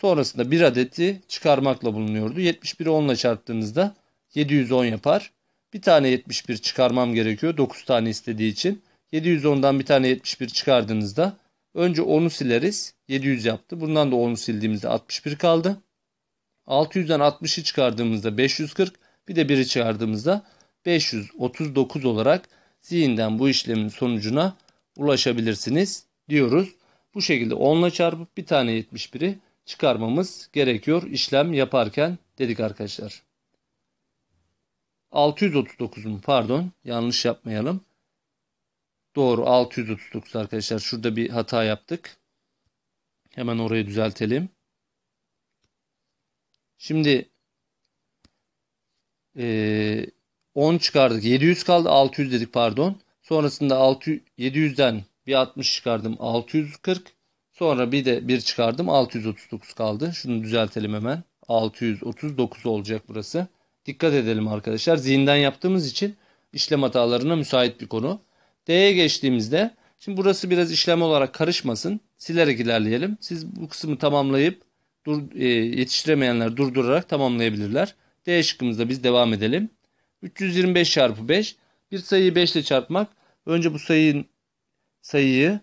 sonrasında 1 adeti çıkarmakla bulunuyordu. 71'i 10 ile çarptığınızda 710 yapar. Bir tane 71 çıkarmam gerekiyor 9 tane istediği için. 710'dan bir tane 71 çıkardığınızda önce 10'u sileriz. 700 yaptı. Bundan da 10'u sildiğimizde 61 kaldı. 600'den 60'ı çıkardığımızda 540 bir de 1'i çıkardığımızda 539 olarak zihinden bu işlemin sonucuna ulaşabilirsiniz diyoruz. Bu şekilde 10 ile çarpıp bir tane 71'i çıkarmamız gerekiyor işlem yaparken dedik arkadaşlar. 639'un pardon yanlış yapmayalım. Doğru 639 arkadaşlar şurada bir hata yaptık. Hemen orayı düzeltelim. Şimdi e, 10 çıkardık. 700 kaldı. 600 dedik pardon. Sonrasında 600, 700'den bir 60 çıkardım. 640. Sonra bir de bir çıkardım. 639 kaldı. Şunu düzeltelim hemen. 639 olacak burası. Dikkat edelim arkadaşlar. Zihinden yaptığımız için işlem hatalarına müsait bir konu. D'ye geçtiğimizde şimdi burası biraz işlem olarak karışmasın. Silerek ilerleyelim. Siz bu kısmı tamamlayıp dur, e, yetiştiremeyenler durdurarak tamamlayabilirler. D şıkkımızda biz devam edelim. 325 çarpı 5. Bir sayıyı 5 ile çarpmak. Önce bu sayının sayıyı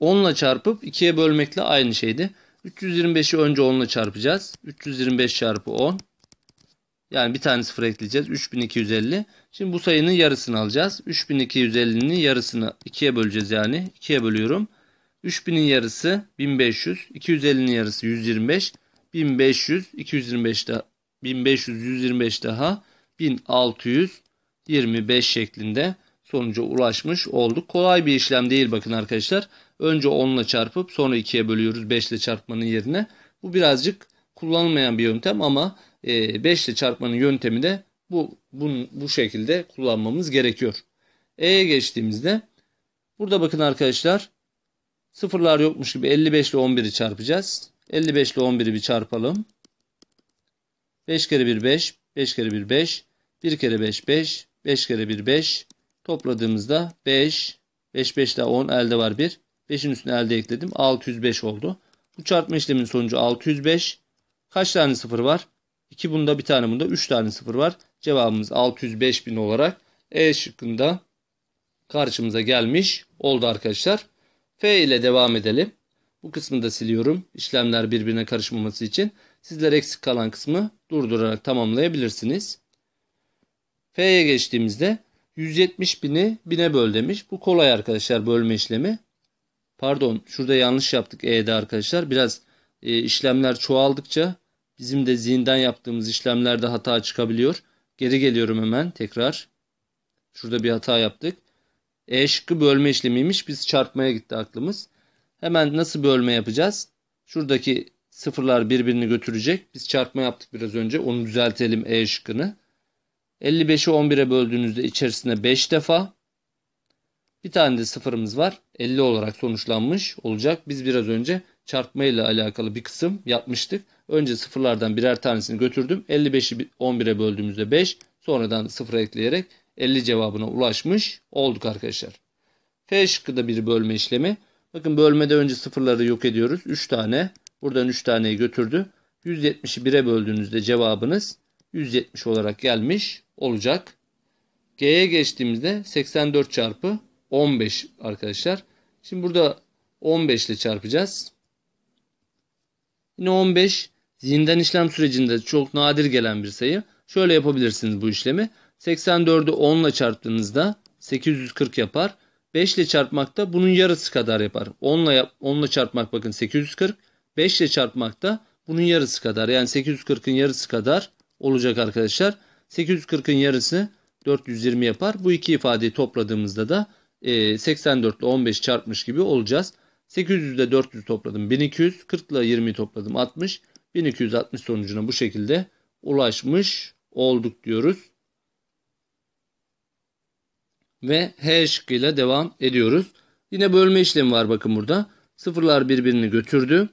10 ile çarpıp 2'ye bölmekle aynı şeydi. 325'i önce 10 ile çarpacağız. 325 çarpı 10. Yani bir tane sıfır ekleyeceğiz. 3250. Şimdi bu sayının yarısını alacağız. 3250'nin yarısını 2'ye böleceğiz yani. 2'ye bölüyorum. 3000'in yarısı 1500, 250'nin yarısı 125, 1500, 225 daha, 1500, 125 daha 1625 şeklinde sonuca ulaşmış olduk. Kolay bir işlem değil bakın arkadaşlar. Önce 10 ile çarpıp sonra 2'ye bölüyoruz 5 ile çarpmanın yerine. Bu birazcık kullanılmayan bir yöntem ama 5 e, ile çarpmanın yöntemi de bu, bu, bu şekilde kullanmamız gerekiyor. E'ye geçtiğimizde burada bakın arkadaşlar Sıfırlar yokmuş gibi 55 ile 11'i çarpacağız. 55 ile 11'i bir çarpalım. 5 kere 1 5, 5 kere 1 5, 1 kere 5 5, 5 kere 1 5. Topladığımızda 5, 5 5 daha 10 elde var 1. 5'in üstüne elde ekledim. 605 oldu. Bu çarpma işleminin sonucu 605. Kaç tane sıfır var? 2 bunda bir tane bunda 3 tane sıfır var. Cevabımız 605 bin olarak E şıkkında karşımıza gelmiş oldu arkadaşlar. F ile devam edelim. Bu kısmı da siliyorum. İşlemler birbirine karışmaması için. Sizler eksik kalan kısmı durdurarak tamamlayabilirsiniz. F'ye geçtiğimizde 170 bini bine böl demiş. Bu kolay arkadaşlar bölme işlemi. Pardon şurada yanlış yaptık E'de arkadaşlar. Biraz e, işlemler çoğaldıkça bizim de zihinden yaptığımız işlemlerde hata çıkabiliyor. Geri geliyorum hemen tekrar. Şurada bir hata yaptık. E şıkkı bölme işlemiymiş. Biz çarpmaya gitti aklımız. Hemen nasıl bölme yapacağız? Şuradaki sıfırlar birbirini götürecek. Biz çarpma yaptık biraz önce. Onu düzeltelim E şıkkını. 55'i 11'e böldüğünüzde içerisinde 5 defa. Bir tane de sıfırımız var. 50 olarak sonuçlanmış olacak. Biz biraz önce çarpmayla alakalı bir kısım yapmıştık. Önce sıfırlardan birer tanesini götürdüm. 55'i 11'e böldüğümüzde 5. Sonradan sıfır ekleyerek 50 cevabına ulaşmış olduk arkadaşlar. F şıkkı da bir bölme işlemi. Bakın bölmede önce sıfırları yok ediyoruz. 3 tane. Buradan 3 taneyi götürdü. 170'i 1'e böldüğünüzde cevabınız 170 olarak gelmiş olacak. G'ye geçtiğimizde 84 çarpı 15 arkadaşlar. Şimdi burada 15 ile çarpacağız. Yine 15 Zindan işlem sürecinde çok nadir gelen bir sayı. Şöyle yapabilirsiniz bu işlemi. 84'ü 10 ile çarptığınızda 840 yapar. 5 ile çarpmak da bunun yarısı kadar yapar. 10 ile, yap, 10 ile çarpmak bakın 840. 5 ile çarpmak da bunun yarısı kadar. Yani 840'ın yarısı kadar olacak arkadaşlar. 840'ın yarısı 420 yapar. Bu iki ifadeyi topladığımızda da 84 ile 15 çarpmış gibi olacağız. 800 ile 400 topladım 1200. 40 ile 20 topladım 60. 1260 sonucuna bu şekilde ulaşmış olduk diyoruz ve H şıkkıyla devam ediyoruz. Yine bölme işlemi var bakın burada. Sıfırlar birbirini götürdü.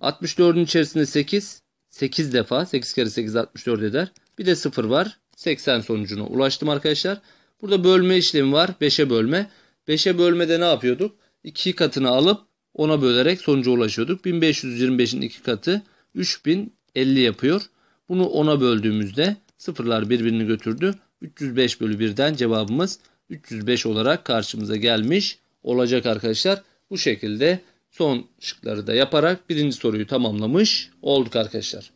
64'ün içerisinde 8. 8 defa. 8 kere 8 64 eder. Bir de 0 var. 80 sonucuna ulaştım arkadaşlar. Burada bölme işlemi var. 5'e bölme. 5'e bölmede ne yapıyorduk? 2 katını alıp 10'a bölerek sonuca ulaşıyorduk. 1525'in 2 katı 3050 yapıyor. Bunu 10'a böldüğümüzde sıfırlar birbirini götürdü. 305 bölü 1'den cevabımız 305 olarak karşımıza gelmiş olacak arkadaşlar. Bu şekilde son şıkları da yaparak birinci soruyu tamamlamış olduk arkadaşlar.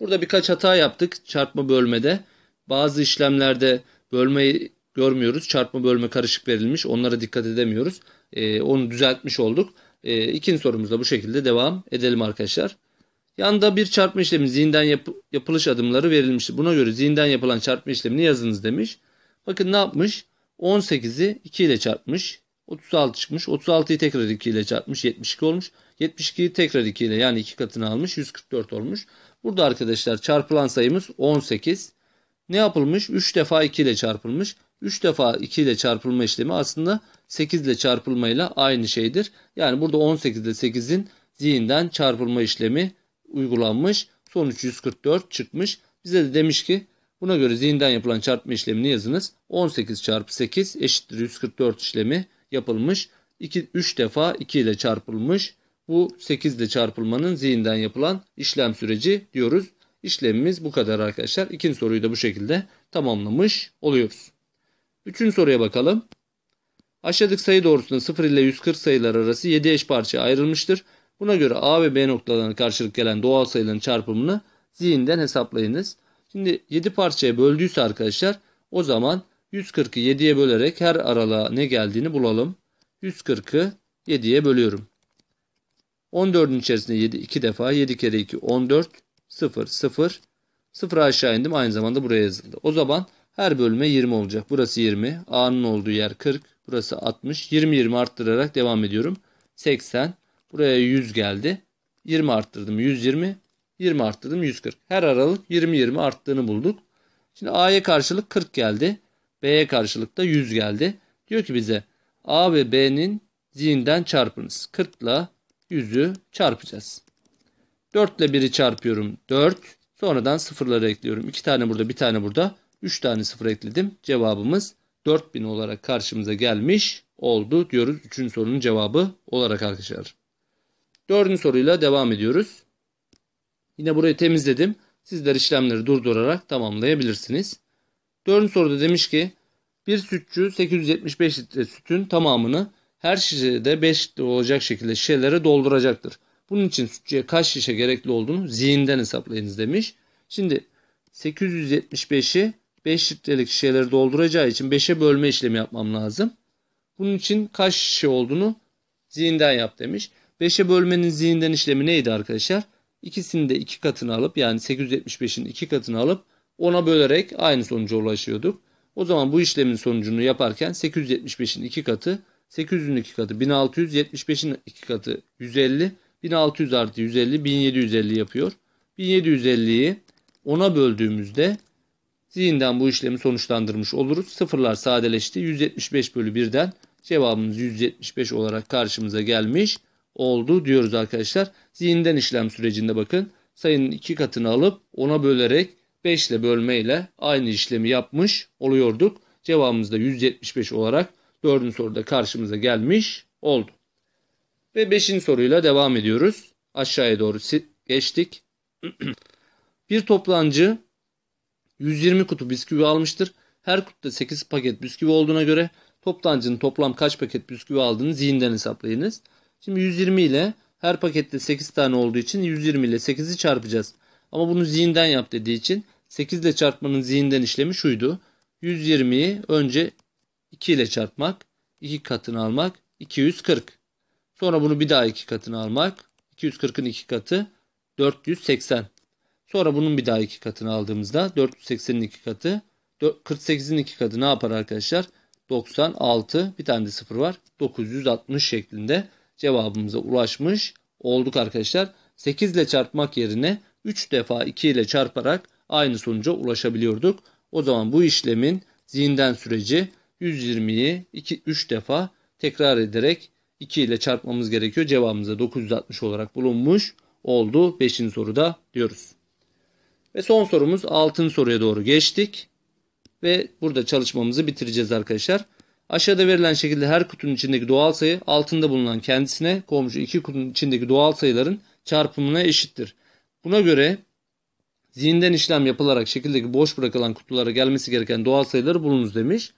Burada birkaç hata yaptık çarpma bölmede. Bazı işlemlerde bölmeyi görmüyoruz. Çarpma bölme karışık verilmiş. Onlara dikkat edemiyoruz. Ee, onu düzeltmiş olduk. Ee, ikinci sorumuzda bu şekilde devam edelim arkadaşlar. Yanda bir çarpma işlemi zihinden yap yapılış adımları verilmişti. Buna göre zihinden yapılan çarpma işlemini yazınız demiş. Bakın ne yapmış? 18'i 2 ile çarpmış. 36 çıkmış. 36'yı tekrar 2 ile çarpmış. 72 olmuş. 72'yi tekrar 2 ile yani 2 katını almış. 144 olmuş. Burada arkadaşlar çarpılan sayımız 18. Ne yapılmış? 3 defa 2 ile çarpılmış. 3 defa 2 ile çarpılma işlemi aslında 8 ile çarpılmayla aynı şeydir. Yani burada 18 ile 8'in zihinden çarpılma işlemi uygulanmış. Sonuç 144 çıkmış. Bize de demiş ki Buna göre zihinden yapılan çarpma işlemini yazınız. 18 çarpı 8 eşittir 144 işlemi yapılmış. 2, 3 defa 2 ile çarpılmış. Bu 8 ile çarpılmanın zihinden yapılan işlem süreci diyoruz. İşlemimiz bu kadar arkadaşlar. İkinci soruyu da bu şekilde tamamlamış oluyoruz. Üçüncü soruya bakalım. Aşağıdaki sayı doğrusunda 0 ile 140 sayılar arası 7 eş parçaya ayrılmıştır. Buna göre A ve B noktalarına karşılık gelen doğal sayıların çarpımını zihinden hesaplayınız. Şimdi 7 parçaya böldüyse arkadaşlar o zaman 140'ı 7'ye bölerek her aralığa ne geldiğini bulalım. 140'ı 7'ye bölüyorum. 14'ün içerisinde 7 2 defa 7 kere 2 14 0 0 0 aşağı indim aynı zamanda buraya yazıldı. O zaman her bölme 20 olacak. Burası 20. A'nın olduğu yer 40. Burası 60. 20 20 arttırarak devam ediyorum. 80. Buraya 100 geldi. 20 arttırdım. 120. 20 arttırdım 140. Her aralık 20-20 arttığını bulduk. Şimdi A'ya karşılık 40 geldi. B'ye karşılık da 100 geldi. Diyor ki bize A ve B'nin zihinden çarpınız. 40 ile 100'ü çarpacağız. 4 ile 1'i çarpıyorum 4. Sonradan sıfırları ekliyorum. 2 tane burada bir tane burada. 3 tane sıfır ekledim. Cevabımız 4000 olarak karşımıza gelmiş oldu diyoruz. 3. sorunun cevabı olarak arkadaşlar. 4. soruyla devam ediyoruz. Yine burayı temizledim. Sizler işlemleri durdurarak tamamlayabilirsiniz. Dördüncü soruda demiş ki bir sütçü 875 litre sütün tamamını her şişede 5 litre olacak şekilde şişelere dolduracaktır. Bunun için sütçüye kaç şişe gerekli olduğunu zihinden hesaplayınız demiş. Şimdi 875'i 5 litrelik şişeleri dolduracağı için 5'e bölme işlemi yapmam lazım. Bunun için kaç şişe olduğunu zihinden yap demiş. 5'e bölmenin zihinden işlemi neydi arkadaşlar? İkisini de iki katını alıp yani 875'in iki katını alıp ona bölerek aynı sonuca ulaşıyorduk. O zaman bu işlemin sonucunu yaparken 875'in iki katı 800'ün iki katı 1600, 75'in iki katı 150, 1600 artı 150 1750 yapıyor. 1750'yi 10'a böldüğümüzde zihinden bu işlemi sonuçlandırmış oluruz. Sıfırlar sadeleşti. 175 bölü 1'den cevabımız 175 olarak karşımıza gelmiş oldu diyoruz arkadaşlar. Zihinden işlem sürecinde bakın sayının iki katını alıp ona bölerek 5 ile bölmeyle aynı işlemi yapmış oluyorduk. Cevabımız da 175 olarak 4. soruda karşımıza gelmiş oldu. Ve 5. soruyla devam ediyoruz. Aşağıya doğru geçtik. bir toplancı 120 kutu bisküvi almıştır. Her kutuda 8 paket bisküvi olduğuna göre toplancının toplam kaç paket bisküvi aldığını zihinden hesaplayınız. Şimdi 120 ile her pakette 8 tane olduğu için 120 ile 8'i çarpacağız. Ama bunu zihinden yap dediği için 8 ile çarpmanın zihinden işlemi şuydu. 120'yi önce 2 ile çarpmak, 2 katını almak 240. Sonra bunu bir daha 2 katını almak 240'ın 2 katı 480. Sonra bunun bir daha 2 katını aldığımızda 480'in 2 katı 48'in 2 katı ne yapar arkadaşlar? 96 bir tane de 0 var 960 şeklinde cevabımıza ulaşmış olduk arkadaşlar. 8 ile çarpmak yerine 3 defa 2 ile çarparak aynı sonuca ulaşabiliyorduk. O zaman bu işlemin zihinden süreci 120'yi 2 3 defa tekrar ederek 2 ile çarpmamız gerekiyor. Cevabımızda 960 olarak bulunmuş oldu 5. soruda diyoruz. Ve son sorumuz 6. soruya doğru geçtik. Ve burada çalışmamızı bitireceğiz arkadaşlar. Aşağıda verilen şekilde her kutunun içindeki doğal sayı altında bulunan kendisine komşu iki kutunun içindeki doğal sayıların çarpımına eşittir. Buna göre zihinden işlem yapılarak şekildeki boş bırakılan kutulara gelmesi gereken doğal sayıları bulunuz demiş.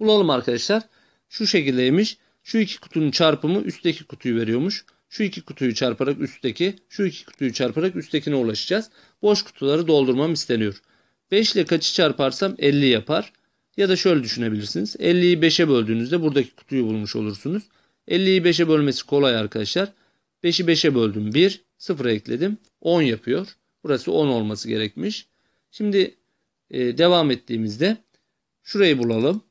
Bulalım arkadaşlar. Şu şekildeymiş. Şu iki kutunun çarpımı üstteki kutuyu veriyormuş. Şu iki kutuyu çarparak üstteki, şu iki kutuyu çarparak üsttekine ulaşacağız. Boş kutuları doldurmam isteniyor. 5 ile kaçı çarparsam 50 yapar. Ya da şöyle düşünebilirsiniz. 50'yi 5'e böldüğünüzde buradaki kutuyu bulmuş olursunuz. 50'yi 5'e bölmesi kolay arkadaşlar. 5'i 5'e böldüm 1, 0 ekledim 10 yapıyor. Burası 10 olması gerekmiş. Şimdi e, devam ettiğimizde şurayı bulalım.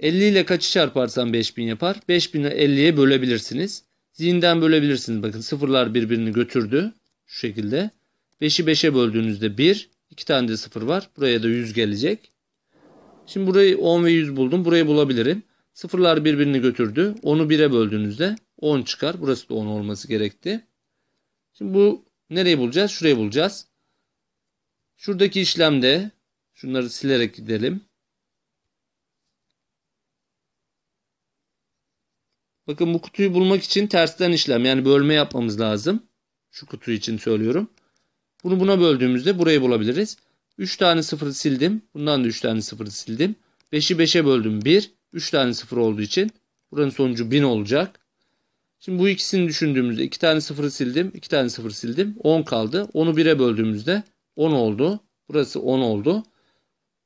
50 ile kaçı çarparsam 5000 yapar? 5000'i 50'ye bölebilirsiniz. Zihinden bölebilirsiniz. Bakın sıfırlar birbirini götürdü. Şu şekilde. 5'i 5'e böldüğünüzde 1. 2 tane de 0 var. Buraya da 100 gelecek. Şimdi burayı 10 ve 100 buldum. Burayı bulabilirim. Sıfırlar birbirini götürdü. 10'u 1'e böldüğünüzde 10 çıkar. Burası da 10 olması gerekti. Şimdi bu nereyi bulacağız? Şurayı bulacağız. Şuradaki işlemde şunları silerek gidelim. Bakın bu kutuyu bulmak için tersten işlem yani bölme yapmamız lazım. Şu kutu için söylüyorum. Bunu buna böldüğümüzde burayı bulabiliriz. 3 tane sıfırı sildim. Bundan da 3 tane sıfırı sildim. 5'i 5'e böldüm 1. 3 tane sıfır olduğu için buranın sonucu 1000 olacak. Şimdi bu ikisini düşündüğümüzde 2 tane sıfırı sildim. 2 tane sıfır sildim. 10 kaldı. 10'u 1'e böldüğümüzde 10 oldu. Burası 10 oldu.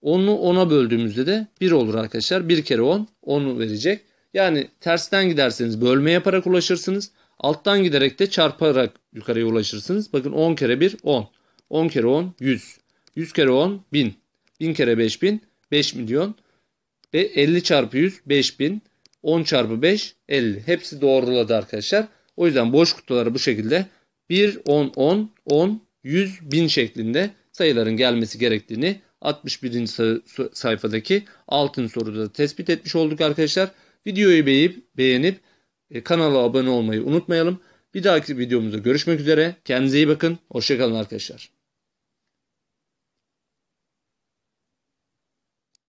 10'u 10'a böldüğümüzde de 1 olur arkadaşlar. 1 kere 10 10'u verecek. Yani tersten giderseniz bölme yaparak ulaşırsınız. Alttan giderek de çarparak yukarıya ulaşırsınız. Bakın 10 kere 1 10. 10 kere 10 100. 100 kere 10 1000. 1000 kere 5000 5 milyon. Ve 50 çarpı 100 5000. 10 çarpı 5 50. Hepsi doğruladı arkadaşlar. O yüzden boş kutuları bu şekilde 1, 10, 10, 10, 100, 1000 şeklinde sayıların gelmesi gerektiğini 61. sayfadaki altın soruda tespit etmiş olduk arkadaşlar. Videoyu beğenip, beğenip e, kanala abone olmayı unutmayalım. Bir dahaki videomuzda görüşmek üzere. Kendinize iyi bakın. Hoşçakalın arkadaşlar.